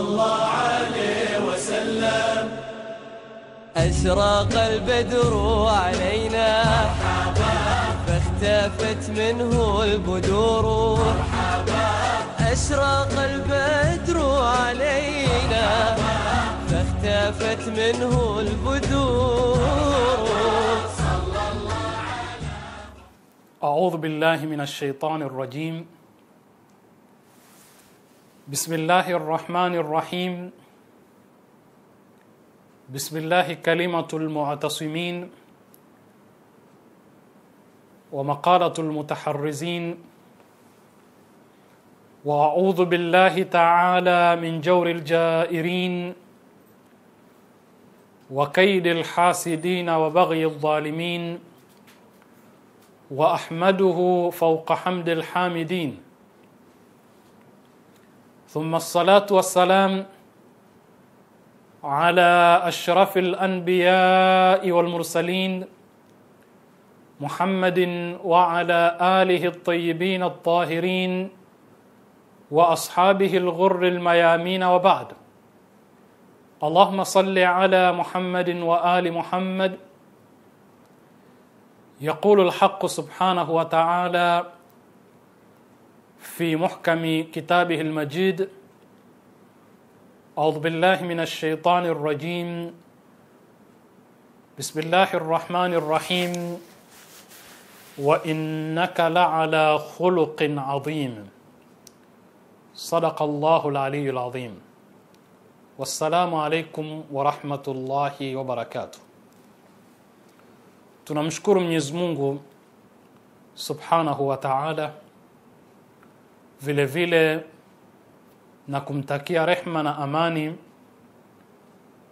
الله عليه وسلم أشراق البدر علينا فاختفت منه البدور أشراق البدر علينا فاختفت منه البدور أعوذ بالله من الشيطان الرجيم بسم الله الرحمن الرحيم بسم الله كلمة المعتصمين ومقالة المتحرزين وأعوذ بالله تعالى من جور الجائرين وكيد الحاسدين وبغي الظالمين وأحمده فوق حمد الحامدين ثم الصلاه والسلام على اشرف الانبياء والمرسلين محمد وعلى اله الطيبين الطاهرين واصحابه الغر الميامين وبعد اللهم صل على محمد وال محمد يقول الحق سبحانه وتعالى في محكم كتابه المجيد أعوذ بالله من الشيطان الرجيم بسم الله الرحمن الرحيم وإنك لعلى خلق عظيم صدق الله العلي العظيم والسلام عليكم ورحمة الله وبركاته tunamshukuru mwenyezi mungu subhanahu wa taala vile vile na kumtakia rehma na amani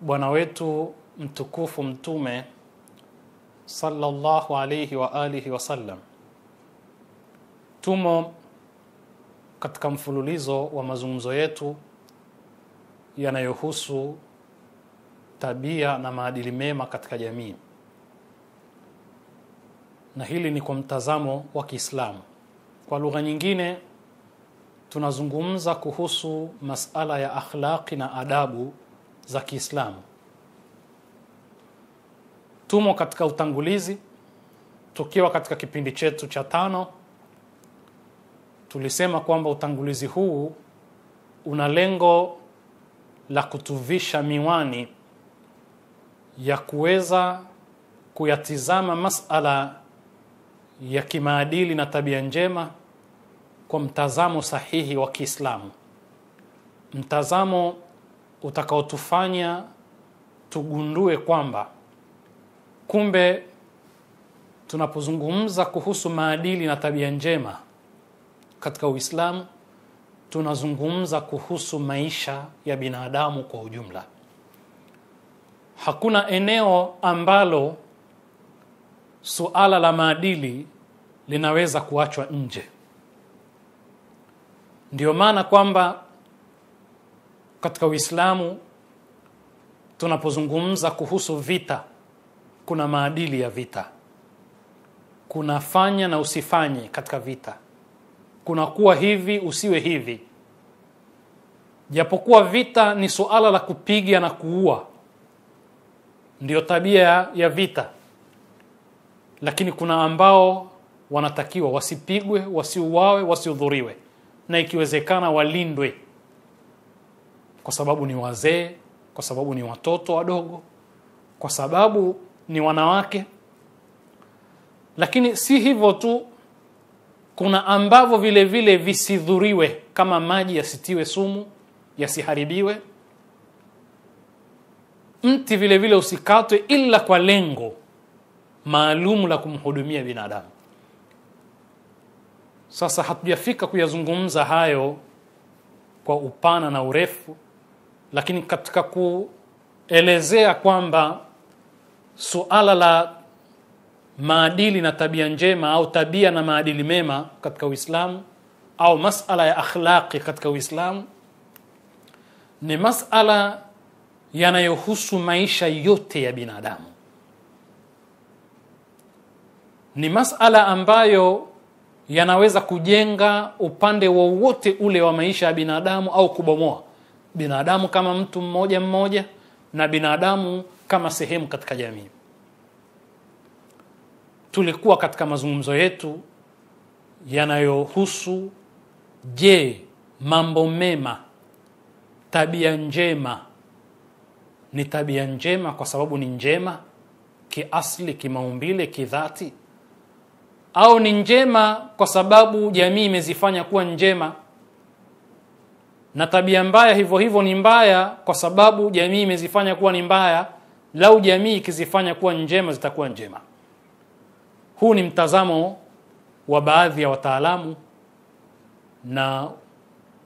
bwana wetu mtukufu mtume sallallahu alayhi wa alihi sallam Tumo katika mfululizo wa mazungumzo yetu yanayohusu tabia na maadili mema katika jamii, na hili ni kwa mtazamo wa Kiislamu. Kwa lugha nyingine tunazungumza kuhusu masala ya akhlaqi na adabu za Kiislamu. Tumo katika utangulizi, tukiwa katika kipindi chetu cha tano. Tulisema kwamba utangulizi huu una lengo la kutuvisha miwani ya kuweza kuyatizama masala ya kimaadili na tabia njema kwa mtazamo sahihi wa Kiislamu, mtazamo utakaotufanya tugundue kwamba kumbe tunapozungumza kuhusu maadili na tabia njema katika Uislamu tunazungumza kuhusu maisha ya binadamu kwa ujumla. Hakuna eneo ambalo suala la maadili linaweza kuachwa nje. Ndio maana kwamba katika Uislamu tunapozungumza kuhusu vita kuna maadili ya vita, kuna fanya na usifanye katika vita, kuna kuwa hivi usiwe hivi. Japokuwa vita ni suala la kupiga na kuua, ndiyo tabia ya vita, lakini kuna ambao wanatakiwa wasipigwe, wasiuawe, wasihudhuriwe na ikiwezekana walindwe kwa sababu ni wazee kwa sababu ni watoto wadogo kwa sababu ni wanawake lakini si hivyo tu kuna ambavyo vile vile visidhuriwe kama maji yasitiwe sumu yasiharibiwe mti vile vile usikatwe ila kwa lengo maalumu la kumhudumia binadamu sasa hatujafika kuyazungumza hayo kwa upana na urefu, lakini katika kuelezea kwamba suala la maadili na tabia njema au tabia na maadili mema katika Uislamu au masala ya akhlaqi katika Uislamu ni masala yanayohusu maisha yote ya binadamu, ni masala ambayo yanaweza kujenga upande wowote ule wa maisha ya binadamu au kubomoa binadamu kama mtu mmoja mmoja na binadamu kama sehemu katika jamii. Tulikuwa katika mazungumzo yetu yanayohusu je, mambo mema, tabia njema ni tabia njema kwa sababu ni njema kiasli, kimaumbile, kidhati au ni njema kwa sababu jamii imezifanya kuwa njema na tabia mbaya hivyo hivyo ni mbaya kwa sababu jamii imezifanya kuwa ni mbaya lau jamii ikizifanya kuwa njema zitakuwa njema huu ni mtazamo wa baadhi ya wataalamu na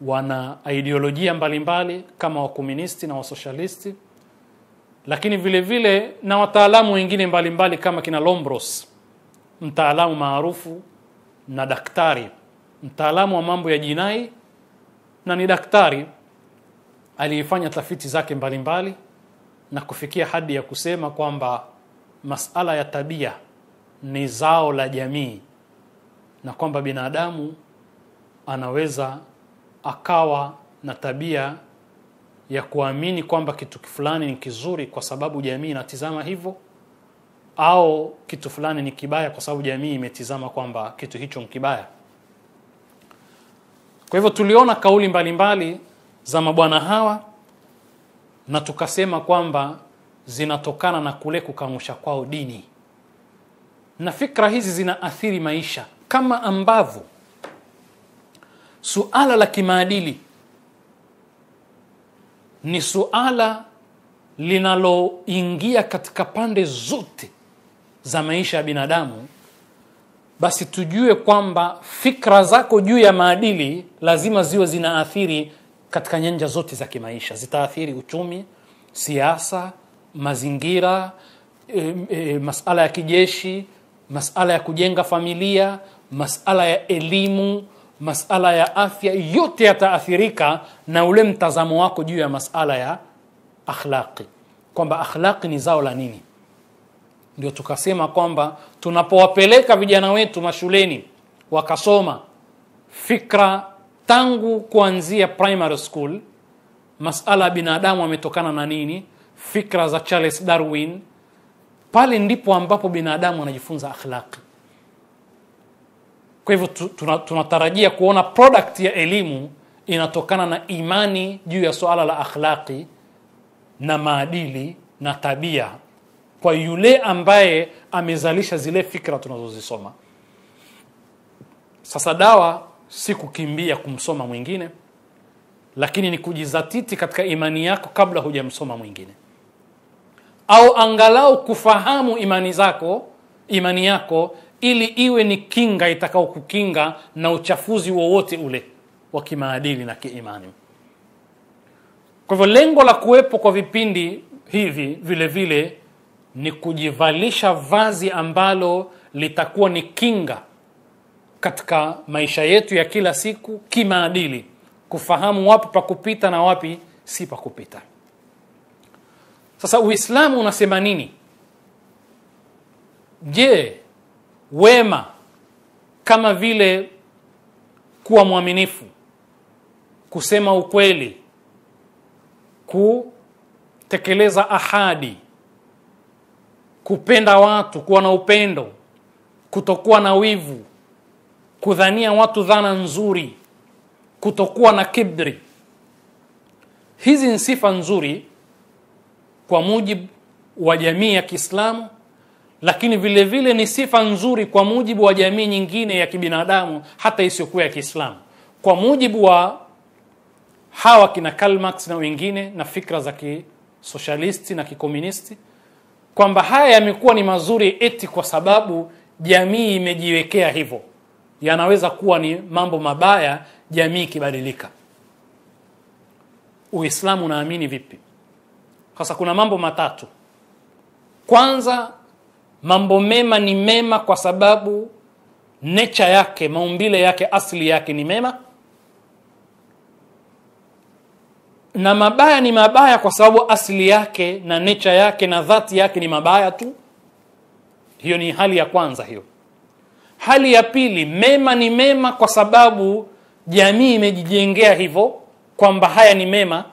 wana ideolojia mbalimbali kama wakomunisti na wasoshalisti lakini vile vile na wataalamu wengine mbalimbali kama kina Lombros mtaalamu maarufu na daktari, mtaalamu wa mambo ya jinai na ni daktari aliyefanya tafiti zake mbalimbali mbali, na kufikia hadi ya kusema kwamba masala ya tabia ni zao la jamii na kwamba binadamu anaweza akawa na tabia ya kuamini kwamba kitu fulani ni kizuri kwa sababu jamii inatizama hivyo au kitu fulani ni kibaya kwa sababu jamii imetizama kwamba kitu hicho ni kibaya. Kwa hivyo tuliona kauli mbalimbali mbali za mabwana hawa na tukasema kwamba zinatokana na kule kukangusha kwao dini, na fikra hizi zinaathiri maisha kama ambavyo suala la kimaadili ni suala linaloingia katika pande zote za maisha ya binadamu basi tujue kwamba fikra zako juu ya maadili lazima ziwe zinaathiri katika nyanja zote za kimaisha zitaathiri uchumi siasa mazingira e, e, masala ya kijeshi masala ya kujenga familia masala ya elimu masala ya afya yote yataathirika na ule mtazamo wako juu ya masala ya akhlaqi kwamba akhlaqi ni zao la nini ndio tukasema kwamba tunapowapeleka vijana wetu mashuleni wakasoma fikra tangu kuanzia primary school, masala ya binadamu ametokana na nini, fikra za Charles Darwin, pale ndipo ambapo binadamu anajifunza akhlaqi. Kwa hivyo tunatarajia tuna kuona product ya elimu inatokana na imani juu ya suala la akhlaqi na maadili na tabia kwa yule ambaye amezalisha zile fikra tunazozisoma sasa dawa si kukimbia kumsoma mwingine lakini ni kujizatiti katika imani yako kabla hujamsoma mwingine au angalau kufahamu imani zako imani yako ili iwe ni kinga itakaokukinga na uchafuzi wowote ule wa kimaadili na kiimani kwa hivyo lengo la kuwepo kwa vipindi hivi vile vile ni kujivalisha vazi ambalo litakuwa ni kinga katika maisha yetu ya kila siku kimaadili, kufahamu wapi pa kupita na wapi si pa kupita. Sasa Uislamu unasema nini? Je, wema kama vile kuwa mwaminifu, kusema ukweli, kutekeleza ahadi kupenda watu, kuwa na upendo, kutokuwa na wivu, kudhania watu dhana nzuri, kutokuwa na kibri. Hizi ni sifa nzuri kwa mujibu wa jamii ya Kiislamu, lakini vile vile ni sifa nzuri kwa mujibu wa jamii nyingine ya kibinadamu hata isiyokuwa ya Kiislamu. Kwa mujibu wa hawa kina Karl Marx na wengine na fikra za kisoshalisti na kikomunisti, kwamba haya yamekuwa ni mazuri eti kwa sababu jamii imejiwekea hivyo yanaweza kuwa ni mambo mabaya jamii ikibadilika uislamu unaamini vipi sasa kuna mambo matatu kwanza mambo mema ni mema kwa sababu necha yake maumbile yake asili yake ni mema na mabaya ni mabaya kwa sababu asili yake na necha yake na dhati yake ni mabaya tu hiyo ni hali ya kwanza hiyo hali ya pili mema ni mema kwa sababu jamii imejijengea hivyo kwamba haya ni mema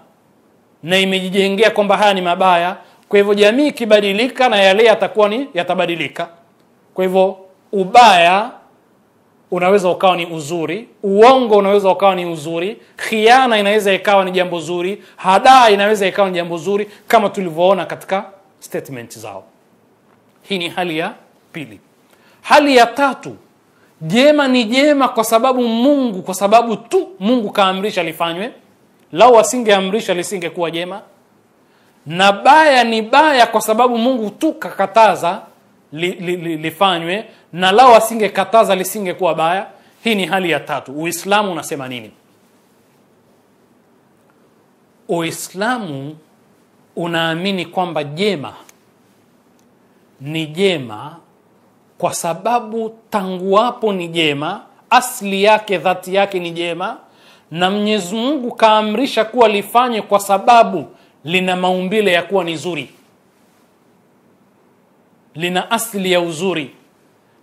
na imejijengea kwamba haya ni mabaya kwa hivyo jamii ikibadilika na yale yatakuwa ni yatabadilika kwa hivyo ubaya unaweza ukawa ni uzuri, uongo unaweza ukawa ni uzuri, khiana inaweza ikawa ni jambo zuri, hadaa inaweza ikawa ni jambo zuri, kama tulivyoona katika statement zao. Hii ni hali ya pili. Hali ya tatu, jema ni jema kwa sababu Mungu, kwa sababu tu Mungu kaamrisha lifanywe, lau asingeamrisha lisingekuwa jema, na baya ni baya kwa sababu Mungu tu kakataza li, li, li, lifanywe na lao asingekataza lisingekuwa baya. Hii ni hali ya tatu. Uislamu unasema nini? Uislamu unaamini kwamba jema ni jema kwa sababu tangu wapo ni jema, asli yake dhati yake ni jema, na Mwenyezi Mungu kaamrisha kuwa lifanye kwa sababu lina maumbile ya kuwa ni zuri lina asli ya uzuri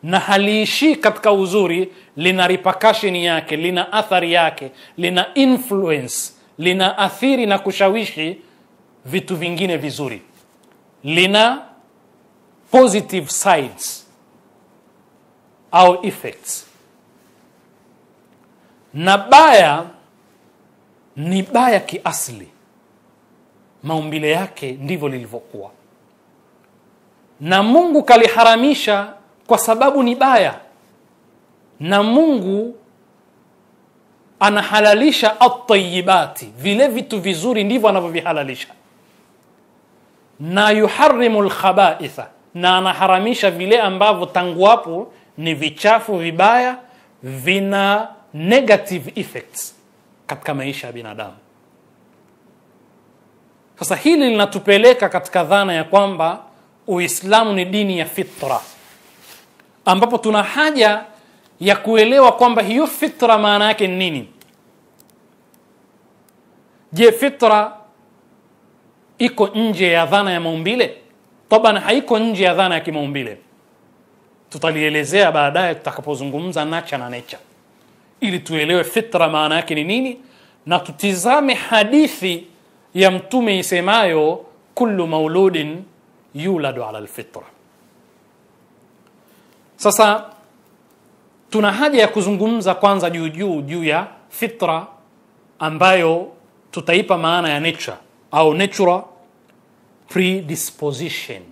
na haliishii katika uzuri, lina repercussion yake, lina athari yake, lina influence, lina athiri na kushawishi vitu vingine vizuri, lina positive sides au effects. Na baya ni baya kiasli, maumbile yake ndivyo lilivyokuwa na Mungu kaliharamisha kwa sababu ni baya, na Mungu anahalalisha atayibati, vile vitu vizuri ndivyo anavyovihalalisha, na yuharimu lkhabaitha, na anaharamisha vile ambavyo tangu hapo ni vichafu vibaya, vina negative effects katika maisha ya binadamu. Sasa hili linatupeleka katika dhana ya kwamba Uislamu ni dini ya fitra, ambapo tuna haja ya kuelewa kwamba hiyo fitra maana yake ni nini. Je, fitra iko nje ya dhana ya maumbile? Taban, haiko nje ya dhana ya kimaumbile. Tutalielezea baadaye tutakapozungumza nacha na necha, ili tuelewe fitra maana yake ni nini, na tutizame hadithi ya Mtume isemayo kullu mauludin yuladu ala alfitra sasa tuna haja ya kuzungumza kwanza juu juu juu ya fitra ambayo tutaipa maana ya nature au natural predisposition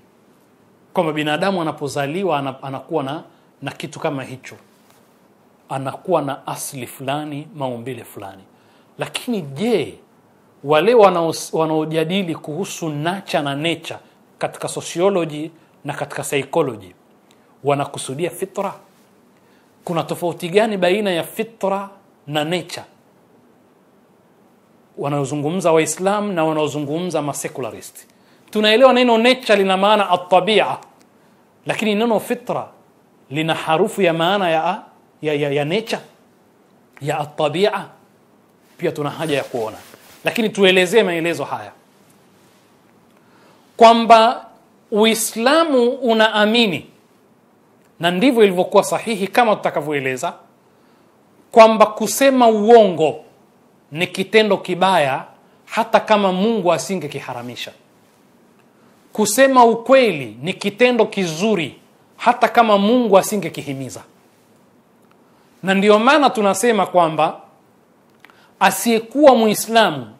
kwamba binadamu anapozaliwa anakuwa na, na kitu kama hicho anakuwa na asli fulani maumbile fulani lakini je wale wanaojadili kuhusu nacha na nature katika sociology na katika psychology wanakusudia fitra kuna tofauti gani baina ya fitra na nature wanaozungumza waislam na wanaozungumza masecularist tunaelewa neno nature lina maana atabia lakini neno fitra lina harufu ya maana ya, ya, ya, ya nature ya atabia pia tuna haja ya kuona lakini tuelezee maelezo haya kwamba Uislamu unaamini na ndivyo ilivyokuwa sahihi kama tutakavyoeleza kwamba kusema uongo ni kitendo kibaya hata kama Mungu asingekiharamisha. Kusema ukweli ni kitendo kizuri hata kama Mungu asingekihimiza. Na ndiyo maana tunasema kwamba asiyekuwa Muislamu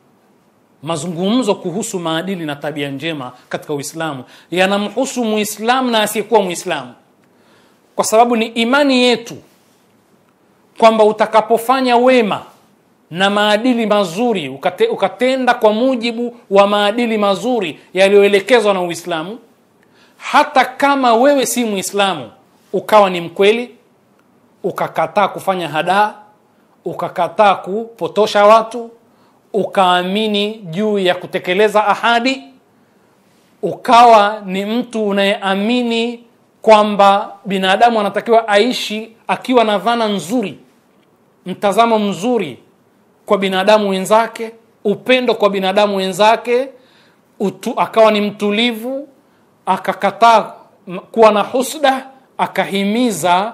mazungumzo kuhusu maadili na tabia njema katika Uislamu yanamhusu Muislamu na asiyekuwa Muislamu, kwa sababu ni imani yetu kwamba utakapofanya wema na maadili mazuri ukate, ukatenda kwa mujibu wa maadili mazuri yaliyoelekezwa na Uislamu, hata kama wewe si Muislamu, ukawa ni mkweli, ukakataa kufanya hadaa, ukakataa kupotosha watu ukaamini juu ya kutekeleza ahadi ukawa ni mtu unayeamini kwamba binadamu anatakiwa aishi akiwa na dhana nzuri mtazamo mzuri kwa binadamu wenzake upendo kwa binadamu wenzake utu, akawa ni mtulivu akakataa kuwa na husda akahimiza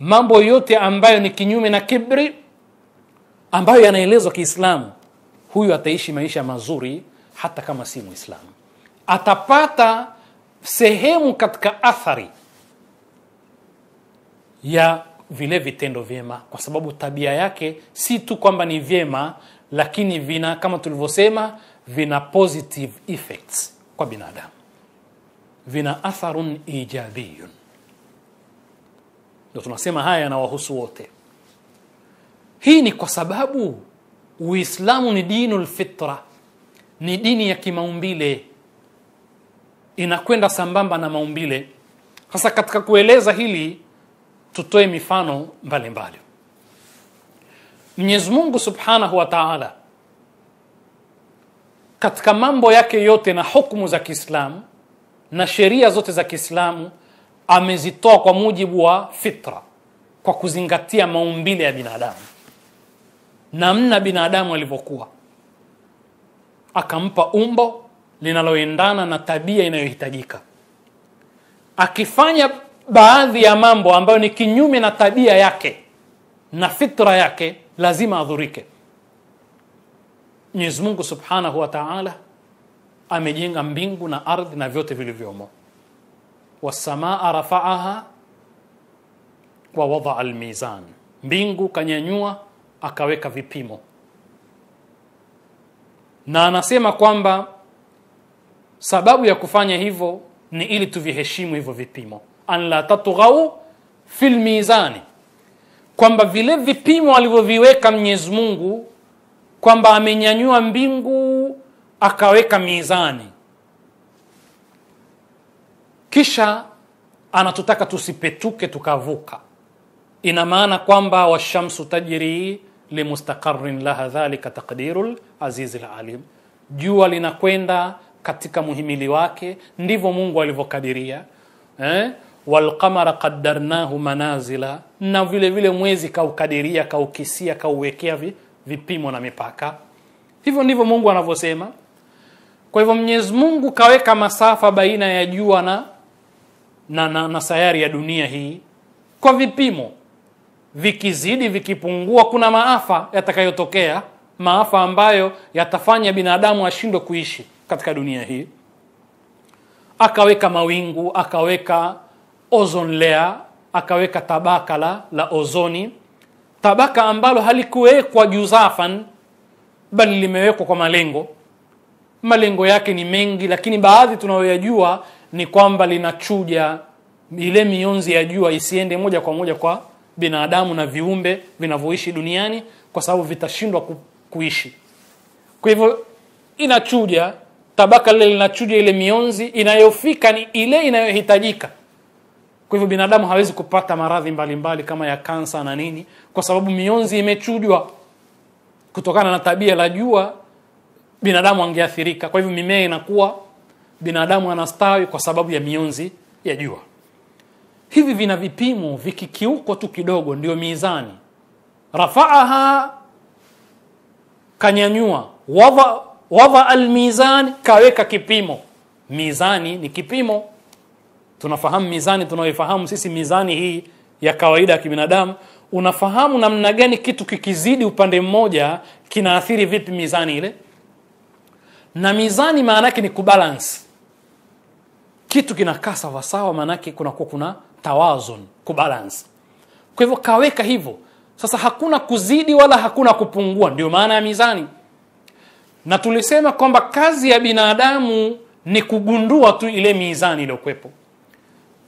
mambo yote ambayo ni kinyume na kibri ambayo yanaelezwa kiislamu huyu ataishi maisha mazuri hata kama si mwislamu atapata sehemu katika athari ya vile vitendo vyema kwa sababu tabia yake si tu kwamba ni vyema lakini vina kama tulivyosema vina positive effects kwa binadamu vina atharun ijabiyun ndo tunasema haya yanawahusu wote hii ni kwa sababu Uislamu ni dinul fitra, ni dini ya kimaumbile, inakwenda sambamba na maumbile. Sasa katika kueleza hili tutoe mifano mbalimbali. Mwenyezi Mungu Subhanahu wa Ta'ala katika mambo yake yote na hukumu za Kiislamu na sheria zote za Kiislamu amezitoa kwa mujibu wa fitra, kwa kuzingatia maumbile ya binadamu namna binadamu alivyokuwa akampa umbo linaloendana na tabia inayohitajika akifanya baadhi ya mambo ambayo ni kinyume na tabia yake na fitra yake lazima adhurike mwenyezi mungu subhanahu wa taala amejenga mbingu na ardhi na vyote vilivyomo wasamaa rafaaha wa wadaa lmizan mbingu kanyanyua akaweka vipimo na anasema kwamba sababu ya kufanya hivyo ni ili tuviheshimu hivyo vipimo an la tatghau fi mizani kwamba vile vipimo alivyoviweka Mwenyezi Mungu kwamba amenyanyua mbingu akaweka mizani kisha anatutaka tusipetuke tukavuka ina maana kwamba washamsu tajri limustaqarrin laha dhalika taqdirul azizil alim, jua linakwenda katika muhimili wake, ndivyo Mungu alivyokadiria eh? walqamara qaddarnahu manazila, na vile vile mwezi kaukadiria, kaukisia, kauwekea vipimo na mipaka. Hivyo ndivyo Mungu anavyosema. Kwa hivyo Mwenyezi Mungu kaweka masafa baina ya jua na, na, na, na sayari ya dunia hii kwa vipimo vikizidi vikipungua, kuna maafa yatakayotokea, maafa ambayo yatafanya binadamu ashindwe kuishi katika dunia hii. Akaweka mawingu, akaweka ozon lea akaweka tabaka la, la ozoni, tabaka ambalo halikuwekwa juzafan, bali limewekwa kwa malengo. Malengo yake ni mengi, lakini baadhi tunayoyajua ni kwamba linachuja ile mionzi ya jua isiende moja kwa moja kwa binadamu na viumbe vinavyoishi duniani kwa sababu vitashindwa ku, kuishi kwa hivyo inachuja tabaka lile linachuja ile mionzi inayofika ni ile inayohitajika kwa hivyo binadamu hawezi kupata maradhi mbalimbali kama ya kansa na nini kwa sababu mionzi imechujwa kutokana na tabia la jua binadamu angeathirika kwa hivyo mimea inakuwa binadamu anastawi kwa sababu ya mionzi ya jua hivi vina vipimo vikikiuko tu kidogo ndio mizani rafaaha kanyanyua wada, wada almizani kaweka kipimo mizani ni kipimo tunafahamu mizani tunaoifahamu sisi mizani hii ya kawaida ya kibinadamu unafahamu namna gani kitu kikizidi upande mmoja kinaathiri vipi mizani ile na mizani maana yake ni kubalance kitu kinakaa sawasawa maanake kunakuwa kuna tawazun kubalance kwa hivyo kaweka hivyo sasa hakuna kuzidi wala hakuna kupungua ndio maana ya mizani na tulisema kwamba kazi ya binadamu ni kugundua tu ile mizani iliyokuwepo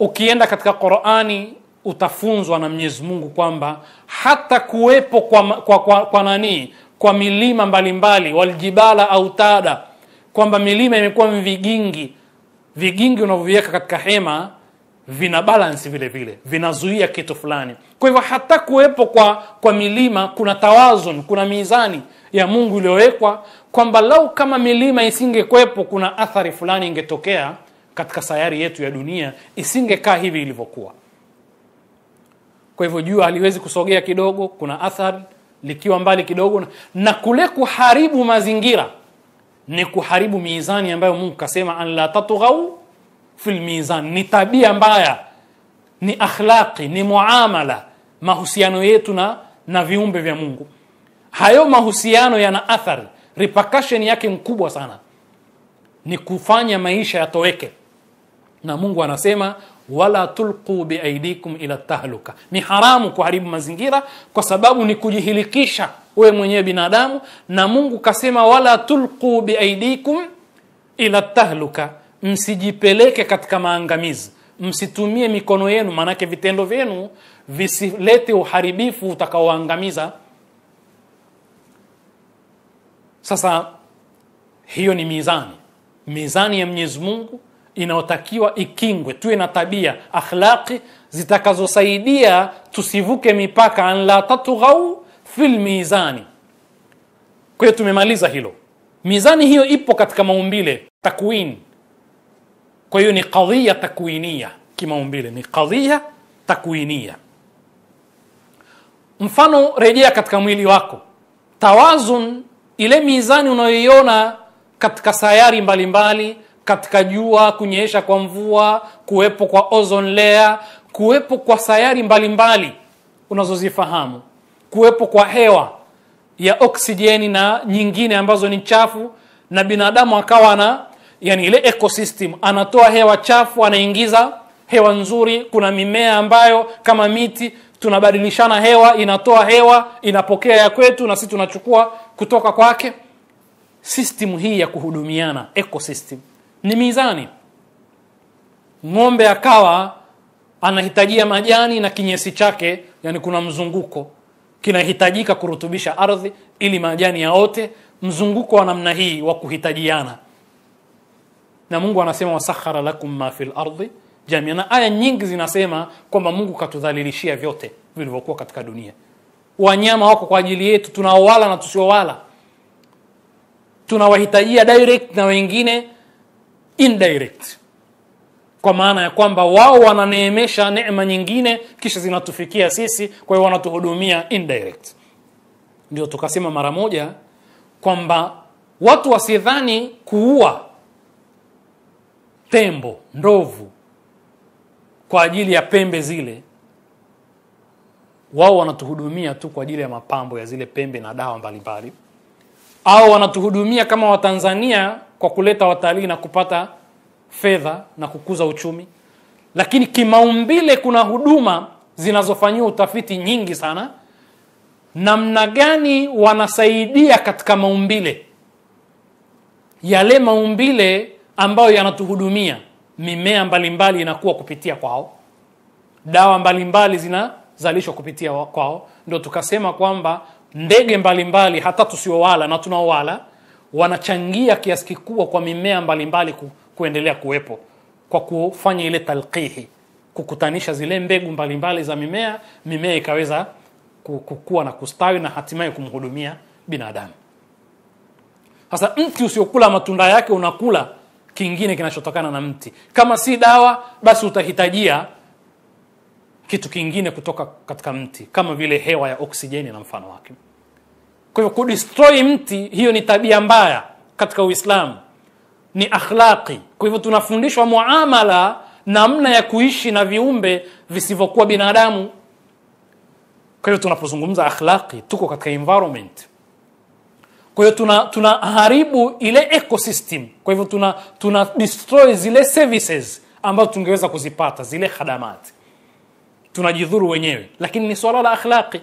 ukienda katika qurani utafunzwa na mwenyezi mungu kwamba hata kuwepo kwa, kwa, kwa, kwa nani kwa milima mbalimbali waljibala au tada kwamba milima imekuwa mvigingi vigingi unavyoviweka katika hema vina balance vile vile vinazuia kitu fulani kwa hivyo hata kuwepo kwa kwa milima kuna tawazun kuna mizani ya mungu iliyowekwa kwamba lau kama milima isingekwepo kuna athari fulani ingetokea katika sayari yetu ya dunia isingekaa hivi ilivyokuwa kwa hivyo jua haliwezi kusogea kidogo kuna athari likiwa mbali kidogo na kule kuharibu mazingira ni kuharibu mizani ambayo mungu kasema an la tatghau filmizan ni tabia mbaya, ni akhlaqi, ni muamala, mahusiano yetu na na viumbe vya Mungu. Hayo mahusiano yana athari, repercussion yake mkubwa sana, ni kufanya maisha yatoweke, na Mungu anasema wala tulqu biaidikum ila tahluka, ni haramu kuharibu mazingira kwa sababu ni kujihilikisha wewe mwenyewe binadamu, na Mungu kasema wala tulqu biaidikum ila tahluka msijipeleke katika maangamizi msitumie mikono yenu maanake vitendo vyenu visilete uharibifu utakaoangamiza sasa hiyo ni mizani mizani ya mwenyezi mungu inayotakiwa ikingwe tuwe na tabia akhlaqi zitakazosaidia tusivuke mipaka an la tatghau fil mizani kwa hiyo tumemaliza hilo mizani hiyo ipo katika maumbile takwini kwa hiyo ni kadhia takwinia kimaumbile, ni kadhia takwinia. Mfano, rejea katika mwili wako tawazun, ile mizani unayoiona katika sayari mbalimbali mbali, katika jua, kunyesha kwa mvua, kuwepo kwa ozone layer, kuwepo kwa sayari mbalimbali unazozifahamu, kuwepo kwa hewa ya oksijeni na nyingine ambazo ni chafu, na binadamu akawa na yani ile ecosystem anatoa hewa chafu anaingiza hewa nzuri kuna mimea ambayo kama miti tunabadilishana hewa inatoa hewa inapokea ya kwetu na sisi tunachukua kutoka kwake system hii ya kuhudumiana ecosystem ni mizani ng'ombe akawa anahitajia majani na kinyesi chake yani kuna mzunguko kinahitajika kurutubisha ardhi ili majani yaote mzunguko wa namna hii wa kuhitajiana na Mungu anasema wasakhara lakum ma fil ardi jamia, na aya nyingi zinasema kwamba Mungu katudhalilishia vyote vilivyokuwa katika dunia. Wanyama wako kwa ajili yetu, tunaowala na tusiowala, tunawahitajia direct na wengine indirect, kwa maana ya kwamba wao wananeemesha neema nyingine kisha zinatufikia sisi, kwa hiyo wanatuhudumia indirect. Ndio tukasema mara moja kwamba watu wasidhani kuua tembo, ndovu kwa ajili ya pembe zile, wao wanatuhudumia tu kwa ajili ya mapambo ya zile pembe na dawa mbalimbali, au wanatuhudumia kama Watanzania kwa kuleta watalii na kupata fedha na kukuza uchumi. Lakini kimaumbile kuna huduma zinazofanyiwa utafiti nyingi sana, namna gani wanasaidia katika maumbile yale maumbile ambayo yanatuhudumia mimea mbalimbali inakuwa kupitia kwao dawa mbalimbali zinazalishwa kupitia kwao ndio tukasema kwamba ndege mbalimbali hata tusiowala na tunaowala wanachangia kiasi kikubwa kwa mimea mbalimbali ku, kuendelea kuwepo kwa kufanya ile talqihi kukutanisha zile mbegu mbalimbali za mimea mimea ikaweza kukua na kustawi na hatimaye kumhudumia binadamu sasa mti usiokula matunda yake unakula kingine kinachotokana na mti kama si dawa basi utahitajia kitu kingine kutoka katika mti kama vile hewa ya oksijeni na mfano wake kwa hivyo kudestroy mti hiyo ni tabia mbaya katika uislamu ni akhlaqi kwa hivyo tunafundishwa muamala namna ya kuishi na viumbe visivyokuwa binadamu kwa hivyo tunapozungumza akhlaqi tuko katika environment kwa hiyo tuna tunaharibu ile ecosystem kwa hivyo tuna tuna destroy zile services ambazo tungeweza kuzipata zile hadamati tunajidhuru wenyewe lakini ni swala la akhlaqi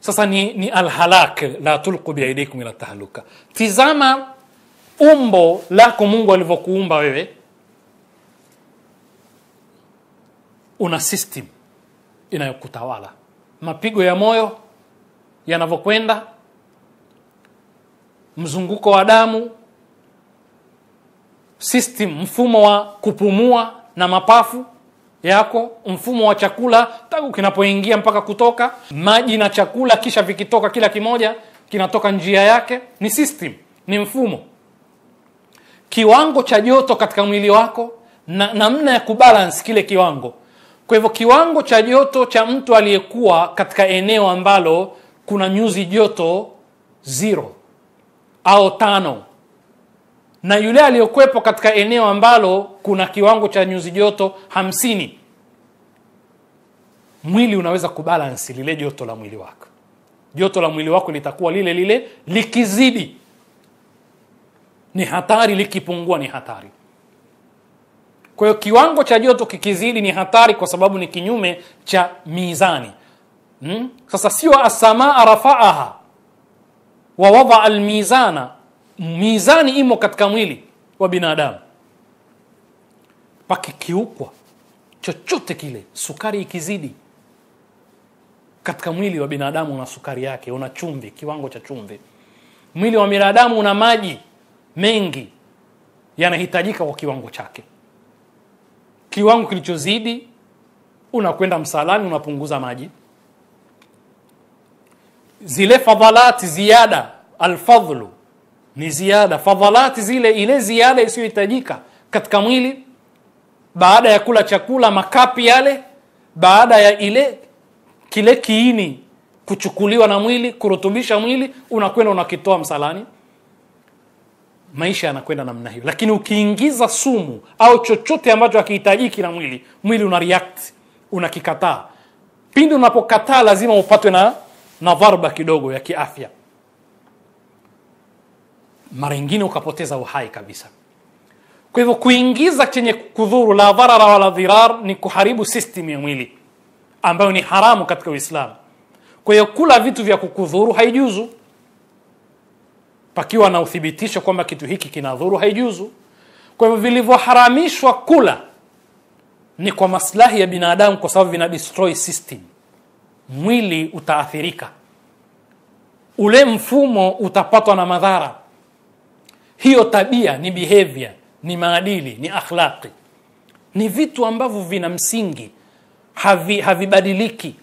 sasa ni, ni alhalak la tulqu biaidikum ila tahluka tizama umbo lako mungu alivyokuumba wewe una system inayokutawala mapigo ya moyo yanavyokwenda mzunguko wa damu system mfumo wa kupumua na mapafu yako mfumo wa chakula tangu kinapoingia mpaka kutoka maji na chakula kisha vikitoka kila kimoja kinatoka njia yake ni system ni mfumo kiwango cha joto katika mwili wako na namna ya kubalance kile kiwango kwa hivyo kiwango cha joto cha mtu aliyekuwa katika eneo ambalo kuna nyuzi joto zero au tano na yule aliyokwepo katika eneo ambalo kuna kiwango cha nyuzi joto hamsini mwili unaweza kubalansi lile joto la mwili wako joto la mwili wako litakuwa lile lile likizidi ni hatari likipungua ni hatari kwa hiyo kiwango cha joto kikizidi ni hatari kwa sababu ni kinyume cha mizani hmm? sasa sio asamaa rafaaha wa wadaa almizana, mizani imo katika mwili wa binadamu. Pakikiukwa chochote kile, sukari ikizidi katika mwili wa binadamu, una sukari yake, una chumvi, kiwango cha chumvi. Mwili wa binadamu una maji mengi yanahitajika kwa kiwango chake. Kiwango kilichozidi unakwenda msalani, unapunguza maji zile fadhalati ziada alfadlu ni ziada fadhalati zile ile ziada isiyohitajika katika mwili baada ya kula chakula makapi yale baada ya ile kile kiini kuchukuliwa na mwili kurutubisha mwili unakwenda unakitoa msalani maisha yanakwenda namna hiyo lakini ukiingiza sumu au chochote ambacho hakihitajiki na mwili mwili una react unakikataa pindi unapokataa lazima upatwe na na dharba kidogo ya kiafya mara nyingine ukapoteza uhai kabisa kwa hivyo kuingiza chenye kudhuru la dharara wala dhirar ni kuharibu system ya mwili ambayo ni haramu katika uislamu kwa hiyo kula vitu vya kukudhuru haijuzu pakiwa na uthibitisho kwamba kitu hiki kinadhuru haijuzu kwa hivyo vilivyoharamishwa kula ni kwa maslahi ya binadamu kwa sababu vina destroy system mwili utaathirika, ule mfumo utapatwa na madhara. Hiyo tabia ni behavior, ni maadili, ni akhlaqi, ni vitu ambavyo vina msingi, havi havibadiliki.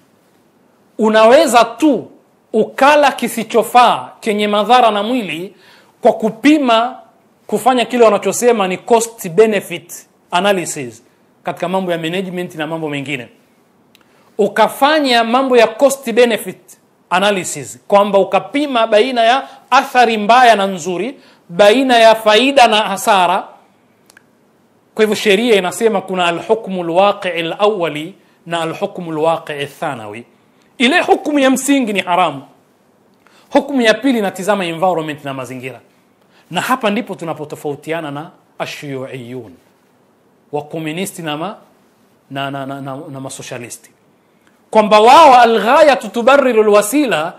Unaweza tu ukala kisichofaa chenye madhara na mwili kwa kupima, kufanya kile wanachosema ni cost benefit analysis katika mambo ya management na mambo mengine ukafanya mambo ya cost benefit analysis kwamba ukapima baina ya athari mbaya na nzuri baina ya faida na hasara kwa hivyo sheria inasema kuna alhukmu lwaqii lawali na alhukmu lwaqii thanawi ile hukumu ya msingi ni haramu hukumu ya pili inatizama environment na mazingira na hapa ndipo tunapotofautiana na ashuyuiyun wakomunisti na, ma, na, na, na, na, na masoshalisti kwamba wao alghaya tubariru lwasila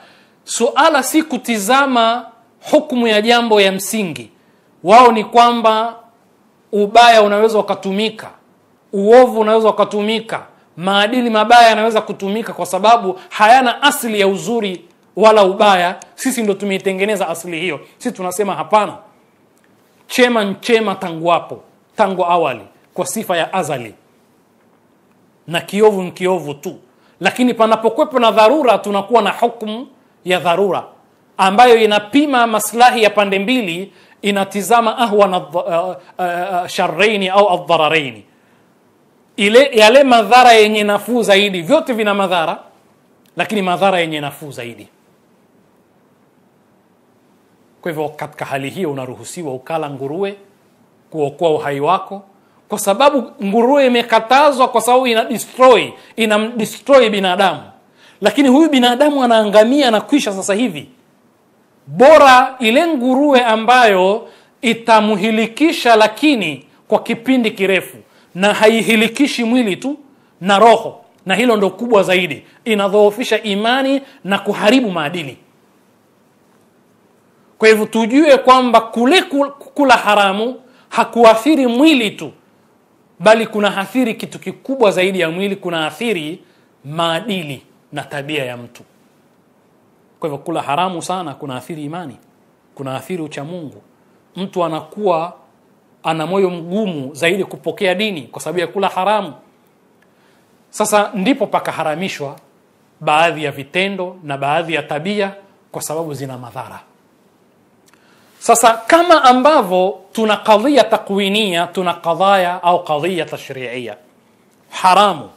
suala si kutizama hukumu ya jambo ya msingi wao ni kwamba ubaya unaweza ukatumika uovu unaweza ukatumika maadili mabaya yanaweza kutumika kwa sababu hayana asili ya uzuri wala ubaya sisi ndo tumeitengeneza asili hiyo sisi tunasema hapana chema nchema tangu hapo tangu awali kwa sifa ya azali na kiovu nkiovu tu lakini panapokwepo na dharura tunakuwa na hukmu ya dharura ambayo inapima maslahi ya pande mbili inatizama ahwana uh, uh, uh, au adhararaini ile yale madhara yenye nafuu zaidi vyote vina madhara lakini madhara yenye nafuu zaidi kwa hivyo katika hali hiyo unaruhusiwa ukala nguruwe kuokoa uhai wako kwa sababu nguruwe imekatazwa kwa sababu ina destroy inamdestroy binadamu lakini huyu binadamu anaangamia na kuisha sasa hivi bora ile nguruwe ambayo itamhilikisha lakini kwa kipindi kirefu na haihilikishi mwili tu na roho na hilo ndo kubwa zaidi inadhoofisha imani na kuharibu maadili kwa hivyo tujue kwamba kule kula haramu hakuathiri mwili tu bali kuna athiri kitu kikubwa zaidi ya mwili, kuna athiri maadili na tabia ya mtu. Kwa hivyo kula haramu sana kuna athiri imani, kuna athiri ucha Mungu. Mtu anakuwa ana moyo mgumu zaidi kupokea dini kwa sababu ya kula haramu. Sasa ndipo pakaharamishwa baadhi ya vitendo na baadhi ya tabia kwa sababu zina madhara. Sasa kama ambavyo tuna kadhia takwinia, tuna kadhaya au kadhia tashriia, haramu,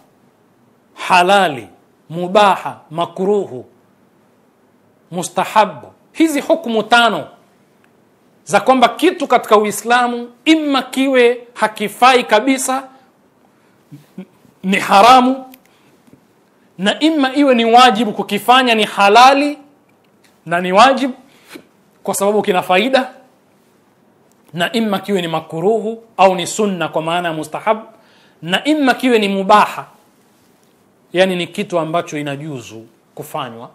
halali, mubaha, makruhu, mustahabu, hizi hukumu tano za kwamba kitu katika Uislamu imma kiwe hakifai kabisa, ni haramu, na imma iwe ni wajibu kukifanya, ni halali na ni wajibu kwa sababu kina faida na imma kiwe ni makuruhu au ni sunna kwa maana ya mustahab na imma kiwe ni mubaha yani ni kitu ambacho inajuzu kufanywa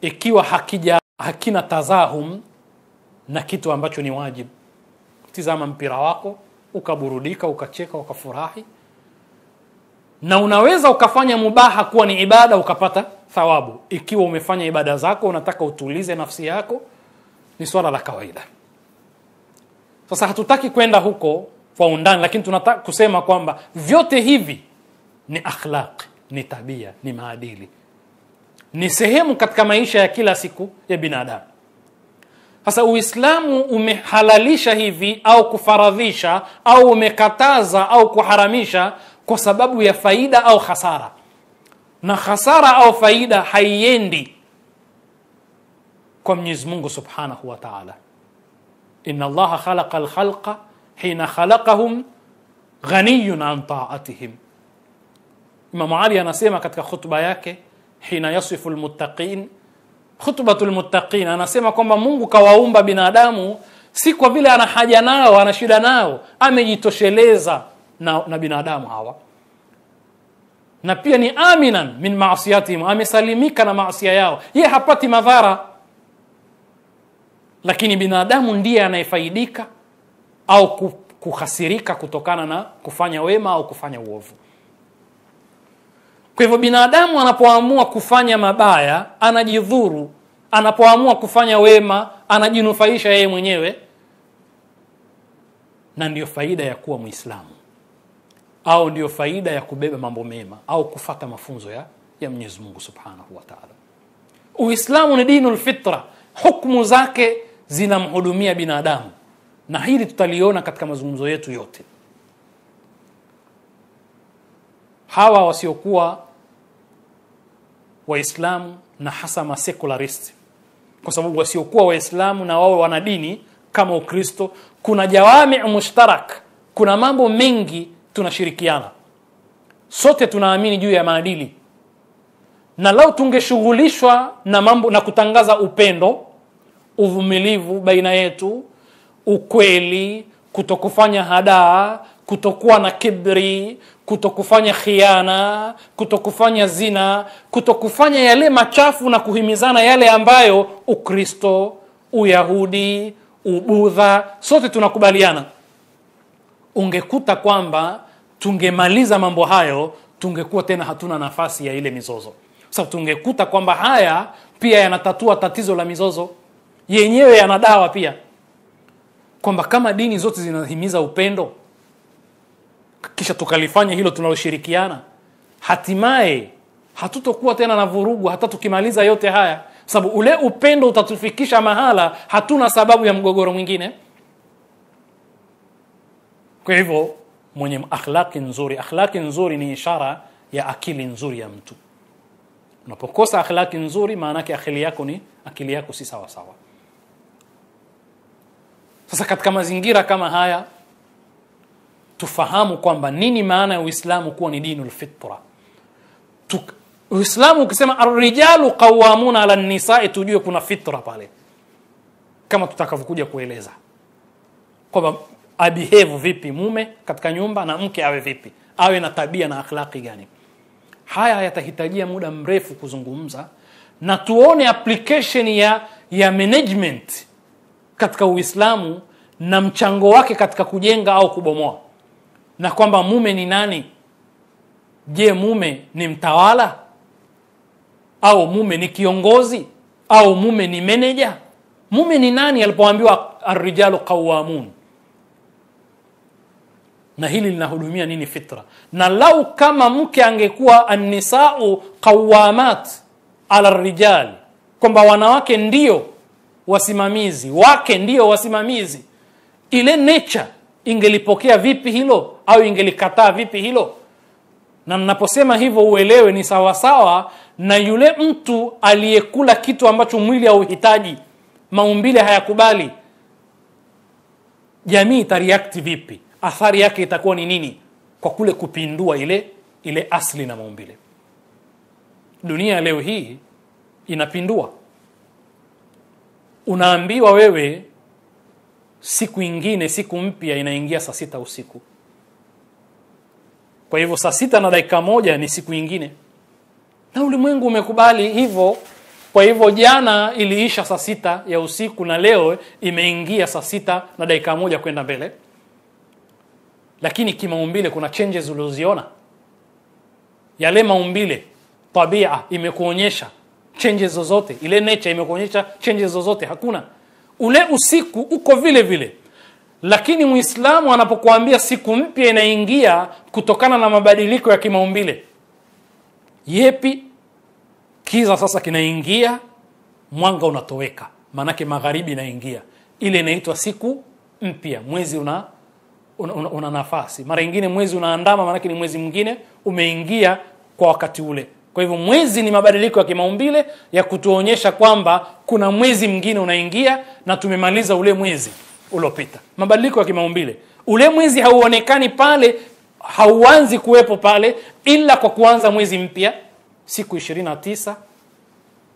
ikiwa hakija hakina tazahum na kitu ambacho ni wajibu tizama mpira wako ukaburudika ukacheka ukafurahi na unaweza ukafanya mubaha kuwa ni ibada ukapata thawabu. Ikiwa umefanya ibada zako, unataka utulize nafsi yako, ni swala la kawaida. Sasa hatutaki kwenda huko kwa undani, lakini tunataka kusema kwamba vyote hivi ni akhlaq, ni tabia, ni maadili, ni sehemu katika maisha ya kila siku ya binadamu. Sasa Uislamu umehalalisha hivi au kufaradhisha au umekataza au kuharamisha kwa sababu ya faida au hasara na hasara au faida haiendi kwa Mwenyezi Mungu Subhanahu wa Ta'ala. Inna Allaha khalaqa al-khalqa hina khalaqahum ghaniyun an ta'atihim. Imam Ali anasema katika khutba yake hina yasifu al-muttaqin khutbatul muttaqin, anasema kwamba Mungu kawaumba binadamu si kwa vile ana haja nao, ana shida nao, amejitosheleza na, na binadamu hawa na pia ni aminan min maasiyatihim, amesalimika na maasia yao, yeye hapati madhara. Lakini binadamu ndiye anayefaidika au kuhasirika kutokana na kufanya wema au kufanya uovu. Kwa hivyo binadamu anapoamua kufanya mabaya anajidhuru, anapoamua kufanya wema anajinufaisha yeye mwenyewe, na ndiyo faida ya kuwa Mwislamu au ndio faida ya kubeba mambo mema au kufata mafunzo ya, ya mwenyezi mungu subhanahu wataala uislamu ni dinu lfitra hukmu zake zinamhudumia binadamu na hili tutaliona katika mazungumzo yetu yote hawa wasiokuwa waislamu na hasa masecularist kwa sababu wasiokuwa waislamu na wao wana dini kama ukristo kuna jawami mushtarak kuna mambo mengi tunashirikiana sote tunaamini juu ya maadili na lau tungeshughulishwa na mambo na kutangaza upendo uvumilivu baina yetu ukweli kutokufanya hadaa kutokuwa na kibri kutokufanya khiana kutokufanya zina kutokufanya yale machafu na kuhimizana yale ambayo ukristo uyahudi ubudha sote tunakubaliana ungekuta kwamba tungemaliza mambo hayo tungekuwa tena hatuna nafasi ya ile mizozo sababu tungekuta kwamba haya pia yanatatua tatizo la mizozo yenyewe yana dawa pia kwamba kama dini zote zinahimiza upendo kisha tukalifanya hilo tunaloshirikiana hatimaye hatutokuwa tena na vurugu hata tukimaliza yote haya sababu ule upendo utatufikisha mahala hatuna sababu ya mgogoro mwingine kwa hivyo mwenye akhlaqi nzuri. Akhlaqi nzuri ni ishara ya akili nzuri ya mtu. Unapokosa akhlaqi nzuri, maana yake akili yako ni akili yako si sawa sawa. Sasa katika mazingira kama haya tufahamu kwamba nini maana ya Uislamu kuwa ni dinul fitra. Uislamu ukisema arrijalu qawamuna ala nisai, tujue kuna fitra pale, kama tutakavyokuja kueleza kwamba abehave vipi mume katika nyumba na mke awe vipi awe na tabia na akhlaki gani haya yatahitajia muda mrefu kuzungumza na tuone application ya ya management katika uislamu na mchango wake katika kujenga au kubomoa na kwamba mume ni nani je mume ni mtawala au mume ni kiongozi au mume ni meneja mume ni nani alipoambiwa arrijalu qawamun na hili linahudumia nini fitra na lau kama mke angekuwa annisau qawamat ala rijal kwamba wanawake ndio wasimamizi wake ndio wasimamizi ile nature ingelipokea vipi hilo au ingelikataa vipi hilo na ninaposema hivyo uelewe ni sawasawa na yule mtu aliyekula kitu ambacho mwili hauhitaji maumbile hayakubali jamii itareact vipi athari yake itakuwa ni nini kwa kule kupindua ile ile asli na maumbile dunia leo hii inapindua unaambiwa wewe siku ingine siku mpya inaingia saa sita usiku kwa hivyo saa sita na dakika moja ni siku ingine na ulimwengu umekubali hivyo kwa hivyo jana iliisha saa sita ya usiku na leo imeingia saa sita na dakika moja kwenda mbele lakini kimaumbile kuna changes ulioziona yale maumbile tabia imekuonyesha changes zozote ile nature imekuonyesha changes zozote hakuna ule usiku uko vile vile lakini muislamu anapokuambia siku mpya inaingia kutokana na mabadiliko ya kimaumbile yepi kiza sasa kinaingia mwanga unatoweka maanake magharibi inaingia ile inaitwa siku mpya mwezi una una, una, una nafasi mara nyingine mwezi unaandama maanake ni mwezi mwingine umeingia kwa wakati ule kwa hivyo mwezi ni mabadiliko ya kimaumbile ya kutuonyesha kwamba kuna mwezi mwingine unaingia na tumemaliza ule mwezi uliopita mabadiliko ya kimaumbile ule mwezi hauonekani pale hauanzi kuwepo pale ila kwa kuanza mwezi mpya siku 29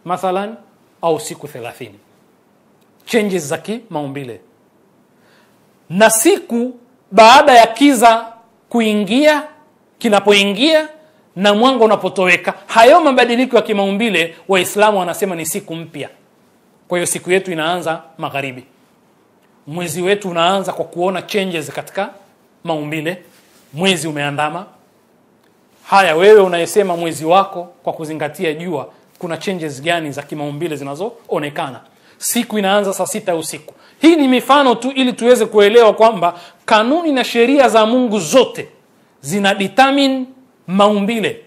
mathalan au siku 30 changes za kimaumbile na siku baada ya kiza kuingia kinapoingia na mwanga unapotoweka, hayo mabadiliko ya kimaumbile, Waislamu wanasema ni siku mpya. Kwa hiyo siku yetu inaanza magharibi, mwezi wetu unaanza kwa kuona changes katika maumbile, mwezi umeandama. Haya, wewe unayesema mwezi wako kwa kuzingatia jua, kuna changes gani za kimaumbile zinazoonekana? Siku inaanza saa sita usiku, hii ni mifano tu ili tuweze kuelewa kwamba kanuni na sheria za Mungu zote zina determine maumbile.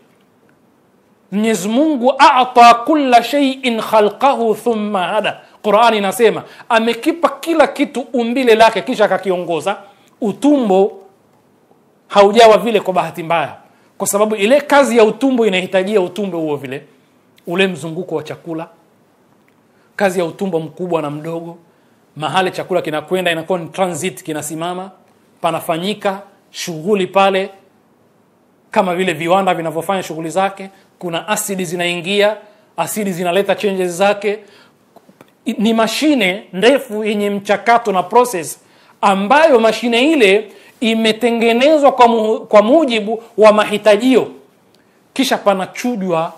Mwenyezi Mungu ata kula sheiin khalqahu thumma hada. Qur'ani inasema amekipa kila kitu umbile lake kisha akakiongoza. Utumbo haujawa vile kwa bahati mbaya, kwa sababu ile kazi ya utumbo inahitajia utumbo huo vile, ule mzunguko wa chakula, kazi ya utumbo mkubwa na mdogo mahali chakula kinakwenda inakuwa ni transit kinasimama panafanyika shughuli pale kama vile viwanda vinavyofanya shughuli zake kuna asidi zinaingia asidi zinaleta changes zake ni mashine ndefu yenye mchakato na process ambayo mashine ile imetengenezwa kwa, mu, kwa mujibu wa mahitajio kisha panachujwa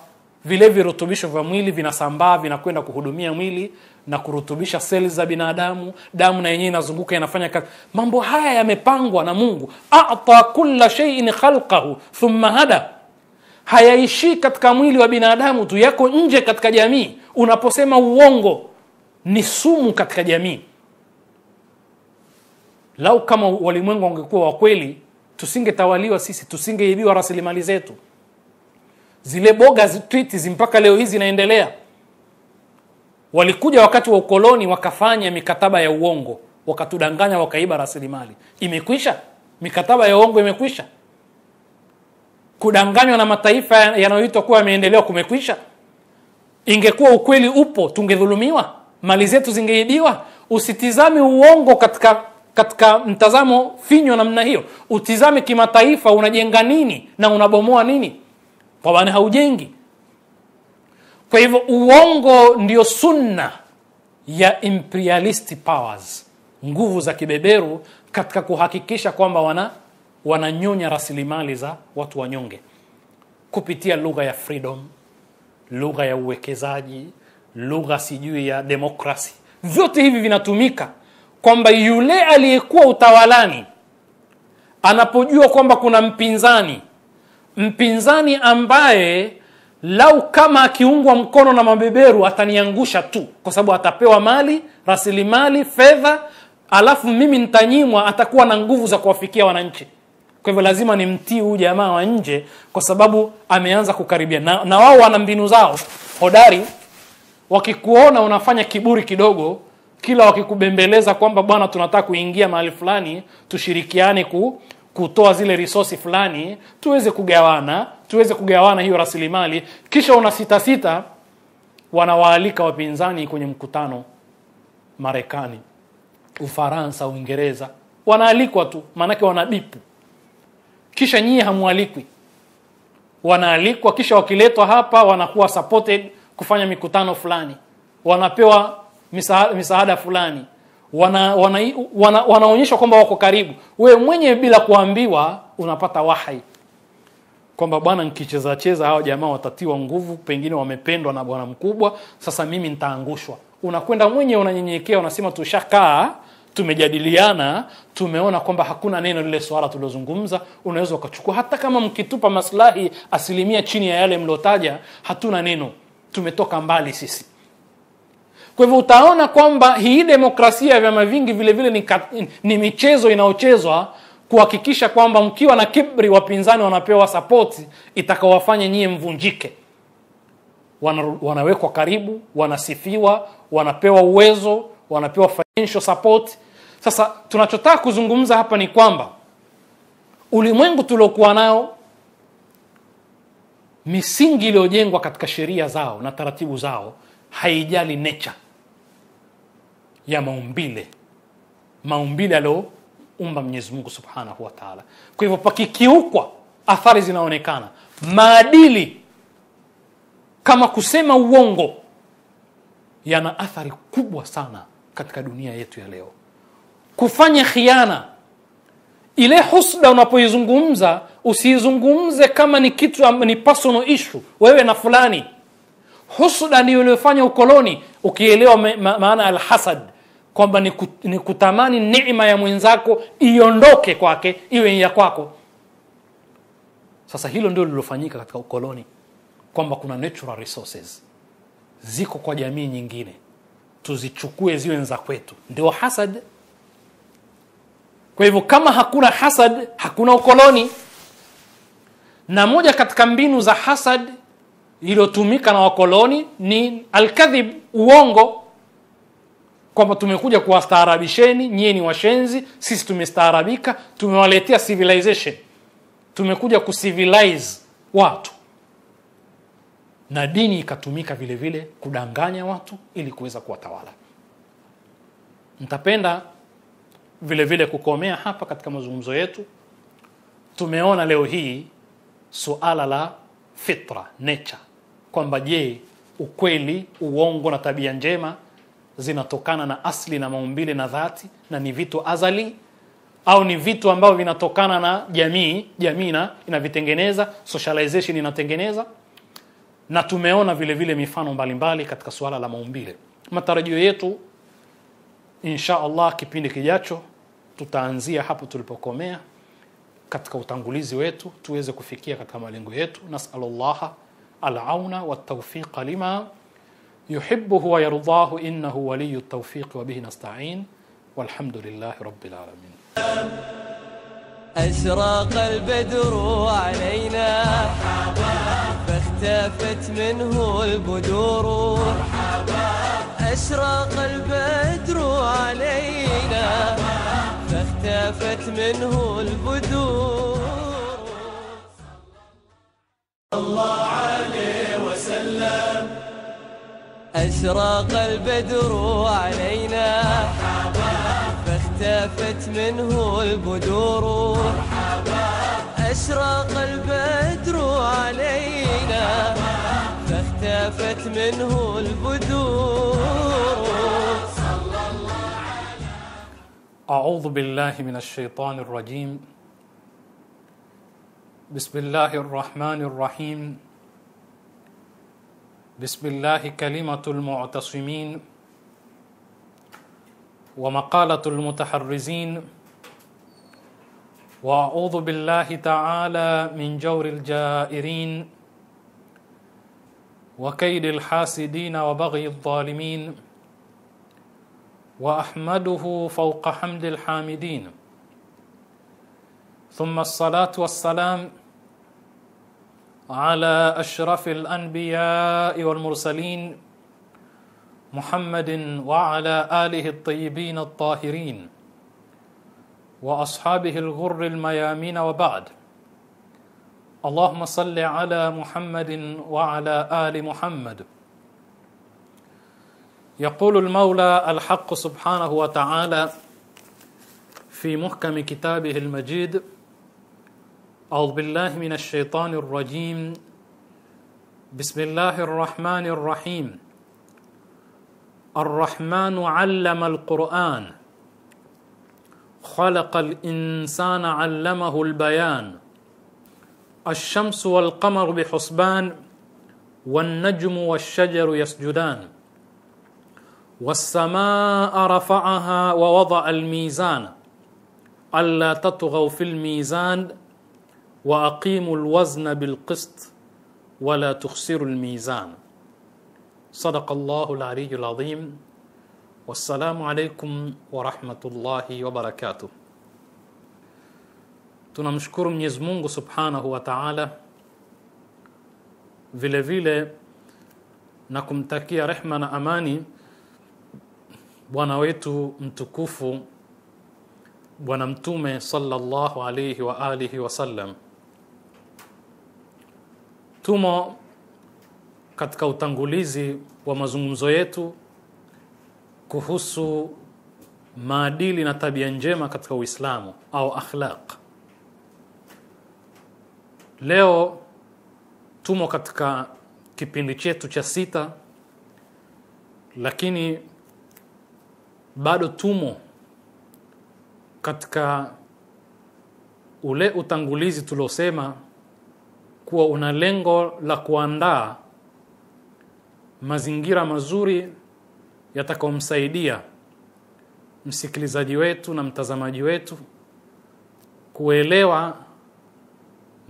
vile virutubisho vya mwili vinasambaa vinakwenda kuhudumia mwili na kurutubisha seli za binadamu damu na yenyewe inazunguka inafanya kazi mambo haya yamepangwa na mungu ata kula sheiin khalqahu thumma hada hayaishii katika mwili wa binadamu tu yako nje katika jamii unaposema uongo ni sumu katika jamii lau kama walimwengu wangekuwa wa kweli tusingetawaliwa sisi tusingeibiwa rasilimali zetu zile boga mpaka leo hii zinaendelea walikuja wakati wa ukoloni wakafanya mikataba ya uongo wakatudanganya wakaiba rasilimali imekwisha mikataba ya uongo imekwisha kudanganywa na mataifa yanayoitwa kuwa yameendelewa kumekwisha ingekuwa ukweli upo tungedhulumiwa mali zetu zingeibiwa usitizame uongo katika katika mtazamo finywa namna hiyo utizame kimataifa unajenga nini na unabomoa nini pabana haujengi kwa hivyo uongo ndio sunna ya imperialist powers nguvu za kibeberu katika kuhakikisha kwamba wana wananyonya rasilimali za watu wanyonge kupitia lugha ya freedom lugha ya uwekezaji lugha sijui ya demokrasi vyote hivi vinatumika kwamba yule aliyekuwa utawalani anapojua kwamba kuna mpinzani mpinzani ambaye lau kama akiungwa mkono na mabeberu ataniangusha tu kwa sababu atapewa mali rasilimali fedha alafu mimi nitanyimwa atakuwa na nguvu za kuwafikia wananchi kwa hivyo lazima nimtii huu jamaa wa nje kwa sababu ameanza kukaribia na, na wao wana mbinu zao hodari wakikuona unafanya kiburi kidogo kila wakikubembeleza kwamba bwana tunataka kuingia mahali fulani tushirikiane ku kutoa zile resource fulani tuweze kugawana tuweze kugawana hiyo rasilimali kisha una sita sita wanawaalika wapinzani kwenye mkutano marekani ufaransa uingereza wanaalikwa tu maanake wanadipu kisha nyie hamwalikwi wanaalikwa kisha wakiletwa hapa wanakuwa supported kufanya mikutano fulani wanapewa misaada, misaada fulani wana, wana, wana, kwamba wako karibu. Wewe mwenyewe bila kuambiwa unapata wahai kwamba bwana, nkicheza cheza hawa jamaa watatiwa nguvu, pengine wamependwa na bwana mkubwa, sasa mimi nitaangushwa. Unakwenda mwenyewe, unanyenyekea, unasema tushakaa, tumejadiliana, tumeona kwamba hakuna neno lile swala tuliozungumza unaweza ukachukua, hata kama mkitupa maslahi asilimia chini ya yale mliotaja, hatuna neno, tumetoka mbali sisi kwa hivyo utaona kwamba hii demokrasia ya vyama vingi vile vile ni, kat, ni michezo inayochezwa kuhakikisha kwamba mkiwa na kibri wapinzani wanapewa sapoti itakawafanya nyie mvunjike Wana, wanawekwa karibu wanasifiwa wanapewa uwezo wanapewa financial support sasa tunachotaka kuzungumza hapa ni kwamba ulimwengu tuliokuwa nao misingi iliyojengwa katika sheria zao na taratibu zao haijali nature ya maumbile maumbile alioumba mwenyezi mungu subhanahu wa taala kwa hivyo pakikiukwa athari zinaonekana maadili kama kusema uongo yana athari kubwa sana katika dunia yetu ya leo kufanya khiana ile husda unapoizungumza usiizungumze kama ni kitu ni personal issue wewe na fulani husda ndio iliyofanya ukoloni ukielewa maana alhasad kwamba ni, kutamani neema ya mwenzako iondoke kwake iwe ya kwako sasa hilo ndio lilofanyika katika ukoloni kwamba kuna natural resources ziko kwa jamii nyingine tuzichukue ziwe nza kwetu ndio hasad kwa hivyo kama hakuna hasad hakuna ukoloni na moja katika mbinu za hasad iliyotumika na wakoloni ni alkadhib uongo kwamba tumekuja kuwastaarabisheni nyie ni washenzi sisi tumestaarabika tumewaletea civilization tumekuja kucivilize watu na dini ikatumika vile vile kudanganya watu ili kuweza kuwatawala ntapenda vile vile kukomea hapa katika mazungumzo yetu tumeona leo hii suala la fitra nature kwamba je ukweli uongo na tabia njema zinatokana na asli na maumbile na dhati na ni vitu azali au ni vitu ambavyo vinatokana na jamii jamii na inavitengeneza socialization inatengeneza na tumeona vile vile mifano mbalimbali mbali katika suala la maumbile matarajio yetu insha allah kipindi kijacho tutaanzia hapo tulipokomea katika utangulizi wetu tuweze kufikia katika malengo yetu nasalullaha alauna wataufiqa lima يحبه ويرضاه انه ولي التوفيق وبه نستعين والحمد لله رب العالمين. اشراق البدر علينا فاختفت منه البدور اشراق البدر علينا فاختفت منه البدور الله عليه وسلم أشراق البدر علينا فاختفت منه البدور أشراق البدر علينا فاختفت منه البدور أعوذ بالله من الشيطان الرجيم بسم الله الرحمن الرحيم بسم الله كلمة المعتصمين ومقالة المتحرزين وأعوذ بالله تعالى من جور الجائرين وكيد الحاسدين وبغي الظالمين وأحمده فوق حمد الحامدين ثم الصلاة والسلام على أشرف الأنبياء والمرسلين محمد وعلى آله الطيبين الطاهرين وأصحابه الغر الميامين وبعد اللهم صل على محمد وعلى آل محمد يقول المولى الحق سبحانه وتعالى في محكم كتابه المجيد أعوذ بالله من الشيطان الرجيم بسم الله الرحمن الرحيم الرحمن علم القرآن خلق الإنسان علمه البيان الشمس والقمر بحسبان والنجم والشجر يسجدان والسماء رفعها ووضع الميزان ألا تطغوا في الميزان واقيموا الوزن بالقسط ولا تخسروا الميزان صدق الله العلي العظيم والسلام عليكم ورحمه الله وبركاته tunamshukuru Mwenyezi Mungu Subhanahu wa Ta'ala vile vile na kumtakia rehma na amani bwana wetu mtukufu bwana mtume sallallahu alayhi wa alihi wasallam Tumo katika utangulizi wa mazungumzo yetu kuhusu maadili na tabia njema katika Uislamu au akhlaq. Leo tumo katika kipindi chetu cha sita, lakini bado tumo katika ule utangulizi tuliosema kuwa una lengo la kuandaa mazingira mazuri yatakayomsaidia msikilizaji wetu na mtazamaji wetu kuelewa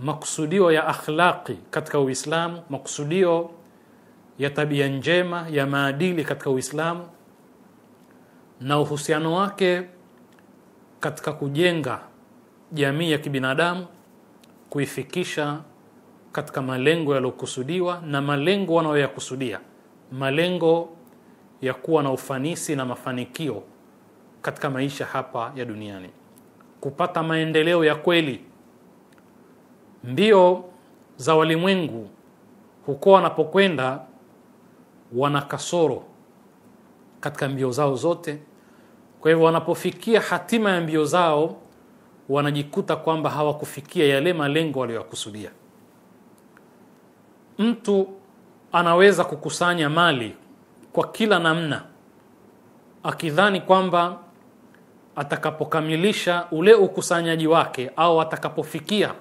makusudio ya akhlaqi katika Uislamu, makusudio ya tabia njema ya maadili katika Uislamu na uhusiano wake katika kujenga jamii ya kibinadamu kuifikisha katika malengo yaliyokusudiwa na malengo wanayoyakusudia, malengo ya kuwa na ufanisi na mafanikio katika maisha hapa ya duniani, kupata maendeleo ya kweli. Mbio za walimwengu huko wanapokwenda, wana kasoro katika mbio zao zote. Kwa hivyo wanapofikia hatima ya mbio zao wanajikuta kwamba hawakufikia yale malengo waliyoyakusudia mtu anaweza kukusanya mali kwa kila namna akidhani kwamba atakapokamilisha ule ukusanyaji wake au atakapofikia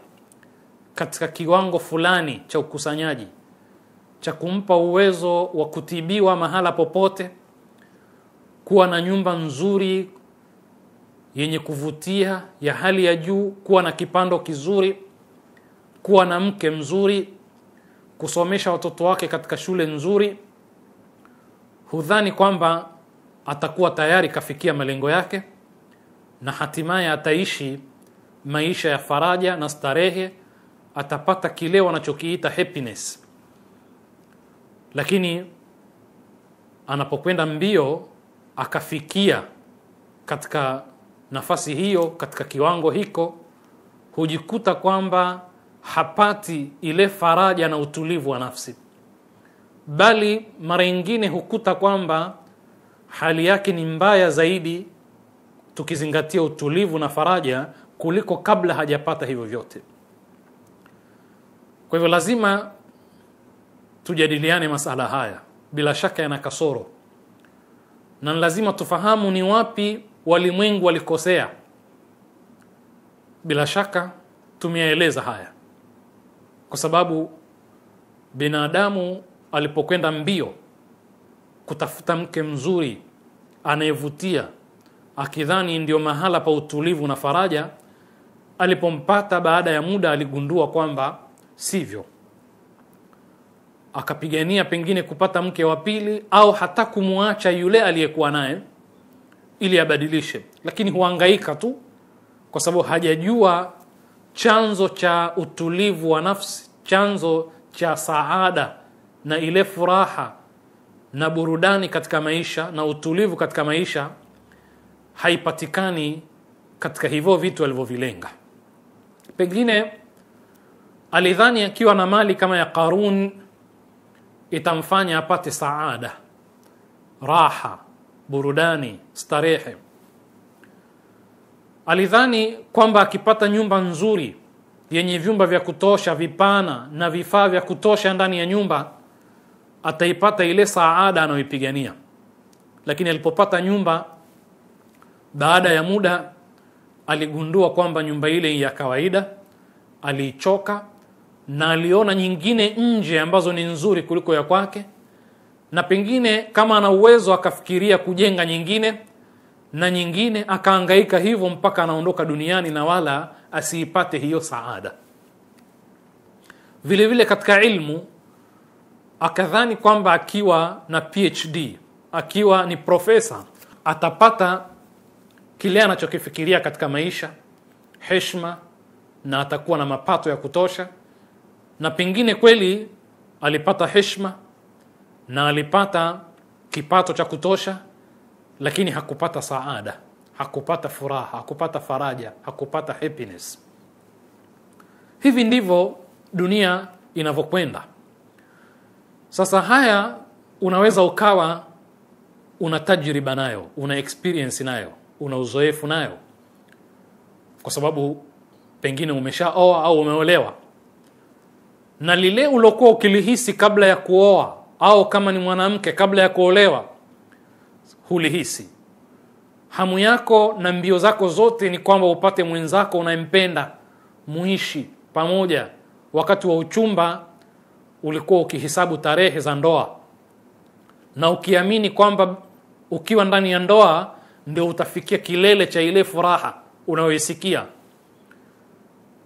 katika kiwango fulani cha ukusanyaji cha kumpa uwezo wa kutibiwa mahala popote, kuwa na nyumba nzuri yenye kuvutia ya hali ya juu, kuwa na kipando kizuri, kuwa na mke mzuri, kusomesha watoto wake katika shule nzuri, hudhani kwamba atakuwa tayari kafikia malengo yake na hatimaye ataishi maisha ya faraja na starehe, atapata kile wanachokiita happiness. Lakini anapokwenda mbio akafikia katika nafasi hiyo, katika kiwango hiko, hujikuta kwamba hapati ile faraja na utulivu wa nafsi, bali mara nyingine hukuta kwamba hali yake ni mbaya zaidi, tukizingatia utulivu na faraja kuliko kabla hajapata hivyo vyote. Kwa hivyo lazima tujadiliane masala haya, bila shaka yana kasoro, na lazima tufahamu ni wapi walimwengu walikosea. Bila shaka tumeyaeleza haya kwa sababu binadamu alipokwenda mbio kutafuta mke mzuri anayevutia akidhani ndio mahala pa utulivu na faraja, alipompata baada ya muda aligundua kwamba sivyo. Akapigania pengine kupata mke wa pili au hata kumwacha yule aliyekuwa naye ili abadilishe, lakini huangaika tu, kwa sababu hajajua chanzo cha utulivu wa nafsi, chanzo cha saada na ile furaha na burudani katika maisha na utulivu katika maisha haipatikani katika hivyo vitu alivyovilenga. Pengine alidhani akiwa na mali kama ya karun itamfanya apate saada, raha, burudani, starehe Alidhani kwamba akipata nyumba nzuri yenye vyumba vya kutosha vipana na vifaa vya kutosha ndani ya nyumba ataipata ile saada anayoipigania, lakini alipopata nyumba, baada ya muda aligundua kwamba nyumba ile ya kawaida aliichoka, na aliona nyingine nje ambazo ni nzuri kuliko ya kwake, na pengine kama ana uwezo akafikiria kujenga nyingine na nyingine akaangaika hivyo mpaka anaondoka duniani na wala asiipate hiyo saada vile vile katika ilmu akadhani kwamba akiwa na phd akiwa ni profesa atapata kile anachokifikiria katika maisha heshma na atakuwa na mapato ya kutosha na pengine kweli alipata heshma na alipata kipato cha kutosha lakini hakupata saada, hakupata furaha, hakupata faraja, hakupata happiness. Hivi ndivyo dunia inavyokwenda. Sasa haya unaweza ukawa una tajriba nayo, una experience nayo, una uzoefu nayo, kwa sababu pengine umeshaoa au umeolewa, na lile ulokuwa ukilihisi kabla ya kuoa au kama ni mwanamke kabla ya kuolewa hulihisi. Hamu yako na mbio zako zote ni kwamba upate mwenzako unayempenda, muishi pamoja. Wakati wa uchumba ulikuwa ukihisabu tarehe za ndoa na ukiamini kwamba ukiwa ndani ya ndoa ndio utafikia kilele cha ile furaha unayoisikia,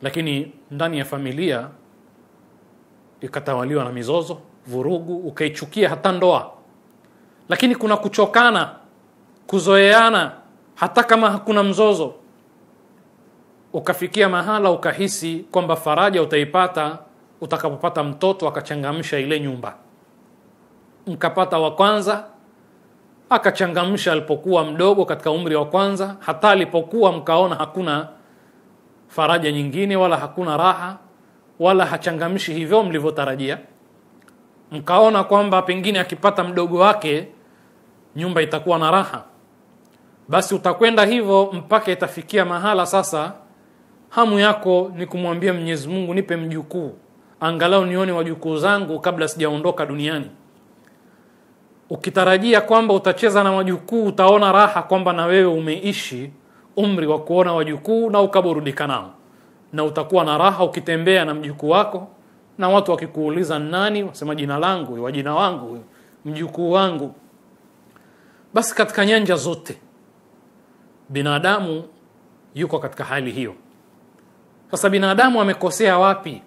lakini ndani ya familia ikatawaliwa na mizozo, vurugu, ukaichukia hata ndoa lakini kuna kuchokana kuzoeana hata kama hakuna mzozo ukafikia mahala ukahisi kwamba faraja utaipata utakapopata mtoto akachangamsha ile nyumba mkapata wa kwanza akachangamsha alipokuwa mdogo katika umri wa kwanza hata alipokuwa mkaona hakuna faraja nyingine wala hakuna raha wala hachangamshi hivyo mlivyotarajia mkaona kwamba pengine akipata mdogo wake nyumba itakuwa na raha basi utakwenda hivyo mpaka itafikia mahala sasa hamu yako ni kumwambia mwenyezi mungu nipe mjukuu angalau nione wajukuu zangu kabla sijaondoka duniani ukitarajia kwamba utacheza na wajukuu utaona raha kwamba na wewe umeishi umri wa kuona wajukuu na ukaburudika nao na utakuwa na raha ukitembea na mjukuu wako na watu wakikuuliza nani wasema jina langu wajina wangu mjukuu wangu basi katika nyanja zote binadamu yuko katika hali hiyo. Sasa binadamu amekosea wapi?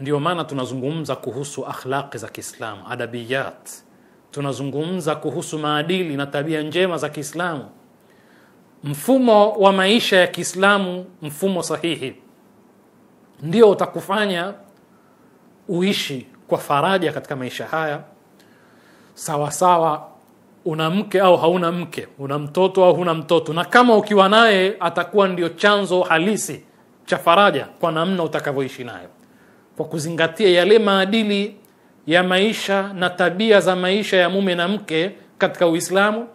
Ndio maana tunazungumza kuhusu akhlaqi za Kiislamu, adabiyat, tunazungumza kuhusu maadili na tabia njema za Kiislamu, mfumo wa maisha ya Kiislamu, mfumo sahihi ndio utakufanya uishi kwa faraja katika maisha haya sawasawa una mke au hauna mke una mtoto au huna mtoto na kama ukiwa naye atakuwa ndio chanzo halisi cha faraja kwa namna utakavyoishi nayo kwa kuzingatia yale maadili ya maisha na tabia za maisha ya mume na mke katika uislamu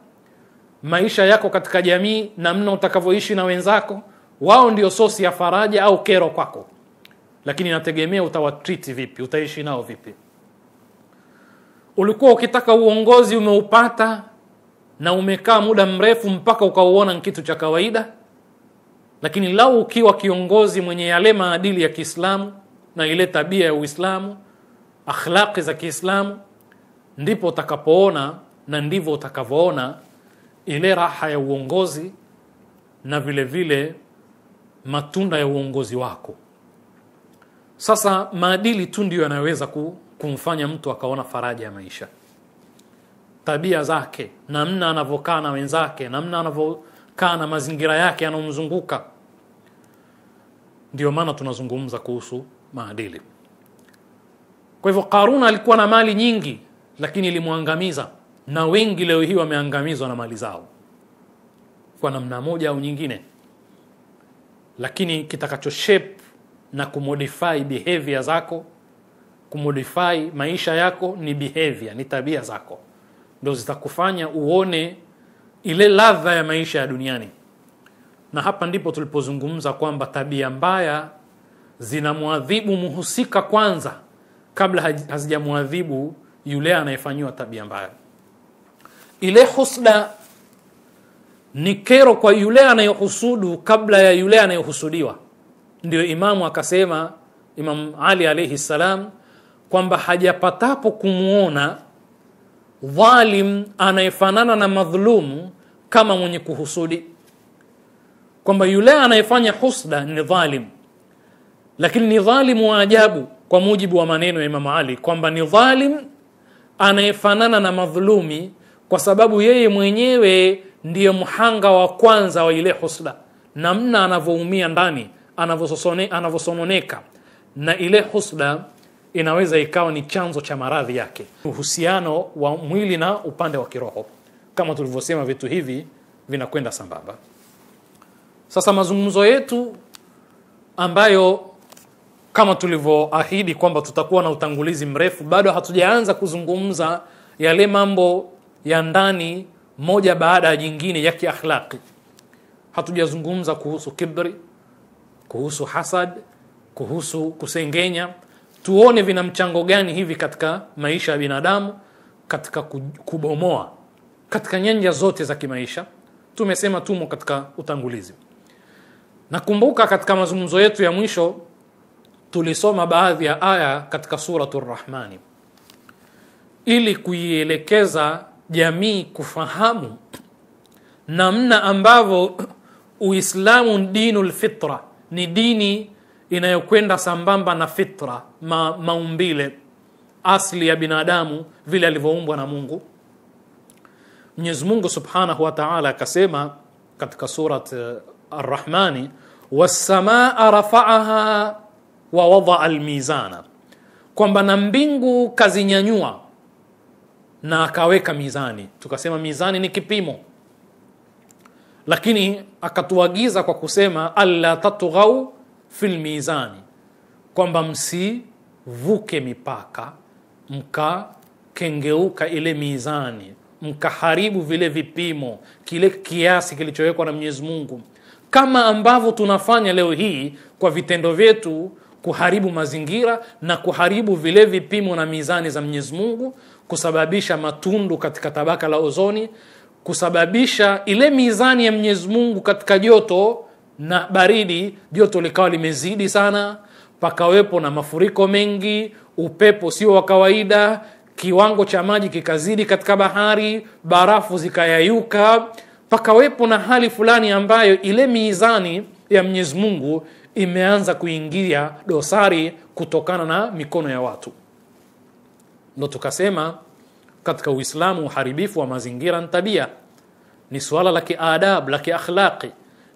maisha yako katika jamii namna utakavyoishi na wenzako wao ndio sosi ya faraja au kero kwako lakini inategemea utawatriti vipi utaishi nao vipi ulikuwa ukitaka uongozi umeupata na umekaa muda mrefu mpaka ukauona kitu cha kawaida lakini lau ukiwa kiongozi mwenye yale maadili ya kiislamu na ile tabia ya uislamu akhlaqi za kiislamu ndipo utakapoona na ndivyo utakavyoona ile raha ya uongozi na vile vile matunda ya uongozi wako sasa maadili tu ndiyo yanayoweza kumfanya mtu akaona faraja ya maisha tabia zake namna anavyokaa na wenzake namna anavyokaa na mazingira yake yanayomzunguka ndio maana tunazungumza kuhusu maadili kwa hivyo karuna alikuwa na mali nyingi lakini ilimwangamiza na wengi leo hii wameangamizwa na mali zao kwa namna moja au nyingine lakini kitakacho shape na kumodify behavior zako kumodify maisha yako ni behavior, ni tabia zako ndo zitakufanya uone ile ladha ya maisha ya duniani. Na hapa ndipo tulipozungumza kwamba tabia mbaya zinamwadhibu mhusika kwanza kabla hazijamwadhibu yule anayefanyiwa tabia mbaya. Ile husda ni kero kwa yule anayehusudu kabla ya yule anayehusudiwa. Ndio Imamu akasema, Imam Ali alaihi salam kwamba hajapatapo kumwona dhalim anayefanana na madhulumu kama mwenye kuhusudi, kwamba yule anayefanya husda ni dhalim, lakini ni dhalimu wa ajabu, kwa mujibu wa maneno ya Imamu Ali kwamba ni dhalim anayefanana na madhulumi, kwa sababu yeye mwenyewe ndiye mhanga wa kwanza wa ile husda, namna anavyoumia ndani, anavyosononeka na ile husda inaweza ikawa ni chanzo cha maradhi yake, uhusiano wa mwili na upande wa kiroho. Kama tulivyosema, vitu hivi vinakwenda sambamba. Sasa mazungumzo yetu ambayo kama tulivyoahidi kwamba tutakuwa na utangulizi mrefu, bado hatujaanza kuzungumza yale mambo ya ndani moja baada ya jingine ya kiakhlaqi. Hatujazungumza kuhusu kibri, kuhusu hasad, kuhusu kusengenya tuone vina mchango gani hivi katika maisha ya binadamu, katika kubomoa, katika nyanja zote za kimaisha. Tumesema tumo katika utangulizi. Nakumbuka katika mazungumzo yetu ya mwisho tulisoma baadhi ya aya katika Suratu Rahmani ili kuielekeza jamii kufahamu namna ambavyo Uislamu dinul fitra, ni dini inayokwenda sambamba na fitra ma, maumbile asli ya binadamu vile alivyoumbwa na Mungu. Mwenyezi Mungu Subhanahu wa Ta'ala akasema katika surat arrahmani eh, Ar-Rahmani, wassamaa rafaaha wa wadaa kwamba na mbingu kazinyanyua na akaweka mizani. Tukasema mizani ni kipimo, lakini akatuagiza kwa kusema alla tatghau filmizani kwamba msivuke mipaka, mkakengeuka ile mizani, mkaharibu vile vipimo, kile kiasi kilichowekwa na Mwenyezi Mungu, kama ambavyo tunafanya leo hii kwa vitendo vyetu kuharibu mazingira na kuharibu vile vipimo na mizani za Mwenyezi Mungu, kusababisha matundu katika tabaka la ozoni, kusababisha ile mizani ya Mwenyezi Mungu katika joto na baridi, joto likawa limezidi sana, pakawepo na mafuriko mengi, upepo sio wa kawaida, kiwango cha maji kikazidi katika bahari, barafu zikayayuka, pakawepo na hali fulani ambayo ile miizani ya Mwenyezi Mungu imeanza kuingia dosari kutokana na mikono ya watu. Ndo tukasema katika Uislamu uharibifu wa mazingira ni tabia, ni suala la kiadabu la kiakhlaqi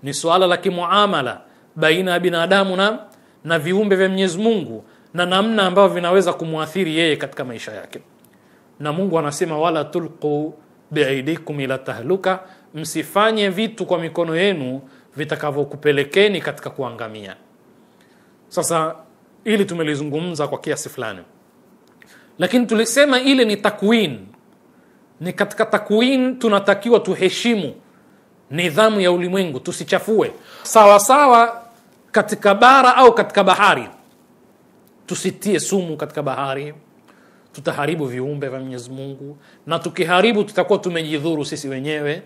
ni suala la kimuamala baina ya binadamu na na viumbe vya Mwenyezi Mungu na namna ambavyo vinaweza kumwathiri yeye katika maisha yake. Na Mungu anasema wala tulqu biaidikum ila tahluka, msifanye vitu kwa mikono yenu vitakavyokupelekeni katika kuangamia. Sasa ili tumelizungumza kwa kiasi fulani, lakini tulisema ile ni takwin, ni katika takwin tunatakiwa tuheshimu nidhamu ya ulimwengu tusichafue sawasawa sawa katika bara au katika bahari tusitie sumu katika bahari tutaharibu viumbe vya mwenyezi mungu na tukiharibu tutakuwa tumejidhuru sisi wenyewe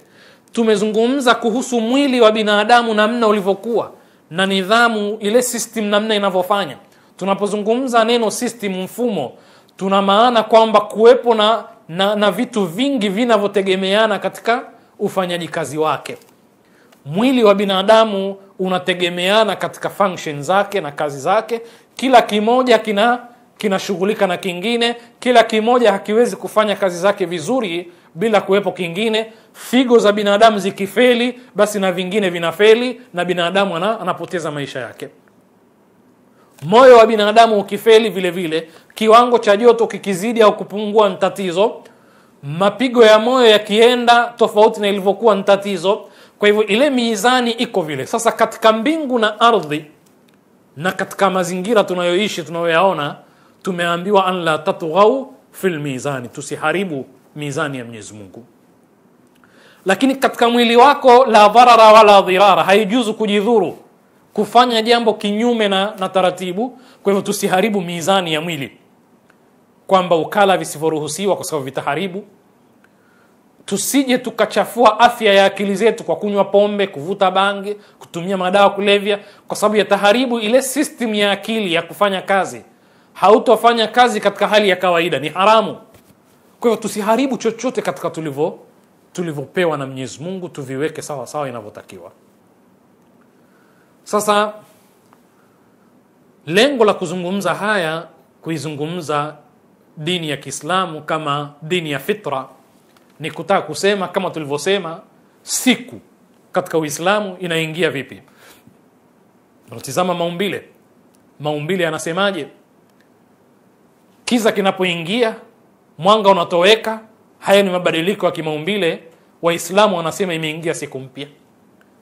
tumezungumza kuhusu mwili wa binadamu namna ulivyokuwa na nidhamu ile system namna inavyofanya tunapozungumza neno system mfumo tuna maana kwamba kuwepo na, na, na vitu vingi vinavyotegemeana katika ufanyaji kazi wake. Mwili wa binadamu unategemeana katika function zake na kazi zake, kila kimoja kina kinashughulika na kingine, kila kimoja hakiwezi kufanya kazi zake vizuri bila kuwepo kingine. Figo za binadamu zikifeli, basi na vingine vinafeli na binadamu ana, anapoteza maisha yake. Moyo wa binadamu ukifeli vile vile, kiwango cha joto kikizidi au kupungua ni tatizo mapigo ya moyo yakienda tofauti na ilivyokuwa ni tatizo kwa hivyo ile mizani iko vile sasa katika mbingu na ardhi na katika mazingira tunayoishi tunayoyaona tumeambiwa an la tatghau fil mizani tusiharibu mizani ya mwenyezi mungu lakini katika mwili wako la dharara wala dhirara haijuzu kujidhuru kufanya jambo kinyume na, na taratibu kwa hivyo tusiharibu mizani ya mwili kwamba ukala visivyoruhusiwa kwa sababu vitaharibu tusije tukachafua afya ya akili zetu kwa kunywa pombe kuvuta bange kutumia madawa kulevya kwa sababu yataharibu ile system ya akili ya kufanya kazi hautofanya kazi katika hali ya kawaida ni haramu kwa hivyo tusiharibu chochote katika tulivyo tulivyopewa na mwenyezi mungu tuviweke sawa sawa inavyotakiwa sasa lengo la kuzungumza haya kuizungumza dini ya Kiislamu kama dini ya fitra ni kutaka kusema kama tulivyosema siku katika Uislamu inaingia vipi? Tunatizama maumbile. Maumbile anasemaje? Kiza kinapoingia, mwanga unatoweka. Haya ni mabadiliko ya kimaumbile. Waislamu wanasema imeingia siku mpya.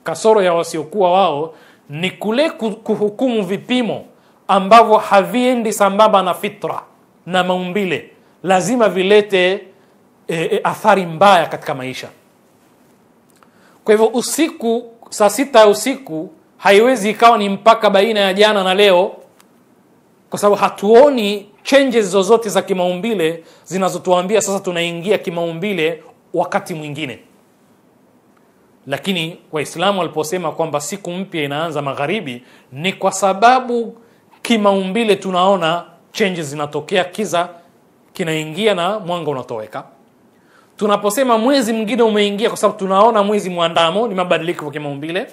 Kasoro ya wasiokuwa wao ni kule kuhukumu vipimo ambavyo haviendi sambamba na fitra na maumbile lazima vilete e, e, athari mbaya katika maisha kwa hivyo usiku saa sita ya usiku haiwezi ikawa ni mpaka baina ya jana na leo kwa sababu hatuoni changes zozote za kimaumbile zinazotuambia sasa tunaingia kimaumbile wakati mwingine lakini waislamu waliposema kwamba siku mpya inaanza magharibi ni kwa sababu kimaumbile tunaona changes zinatokea, kiza kinaingia na mwanga unatoweka. Tunaposema mwezi mwingine umeingia, kwa sababu tunaona mwezi mwandamo ni mabadiliko ya kimaumbile.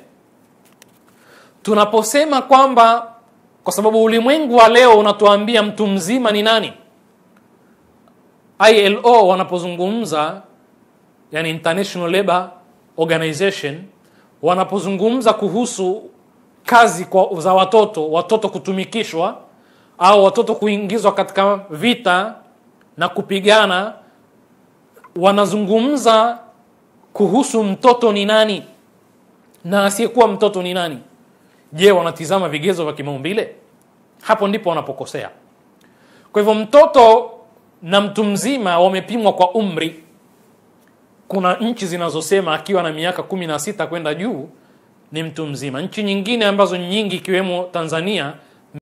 Tunaposema kwamba kwa sababu ulimwengu wa leo unatuambia mtu mzima ni nani, ILO wanapozungumza, yani International Labour Organization, wanapozungumza kuhusu kazi kwa za watoto, watoto kutumikishwa au watoto kuingizwa katika vita na kupigana, wanazungumza kuhusu mtoto ni nani na asiyekuwa mtoto ni nani. Je, wanatizama vigezo vya kimaumbile? Hapo ndipo wanapokosea. Kwa hivyo mtoto na mtu mzima wamepimwa kwa umri. Kuna nchi zinazosema akiwa na miaka kumi na sita kwenda juu ni mtu mzima. Nchi nyingine ambazo nyingi ikiwemo Tanzania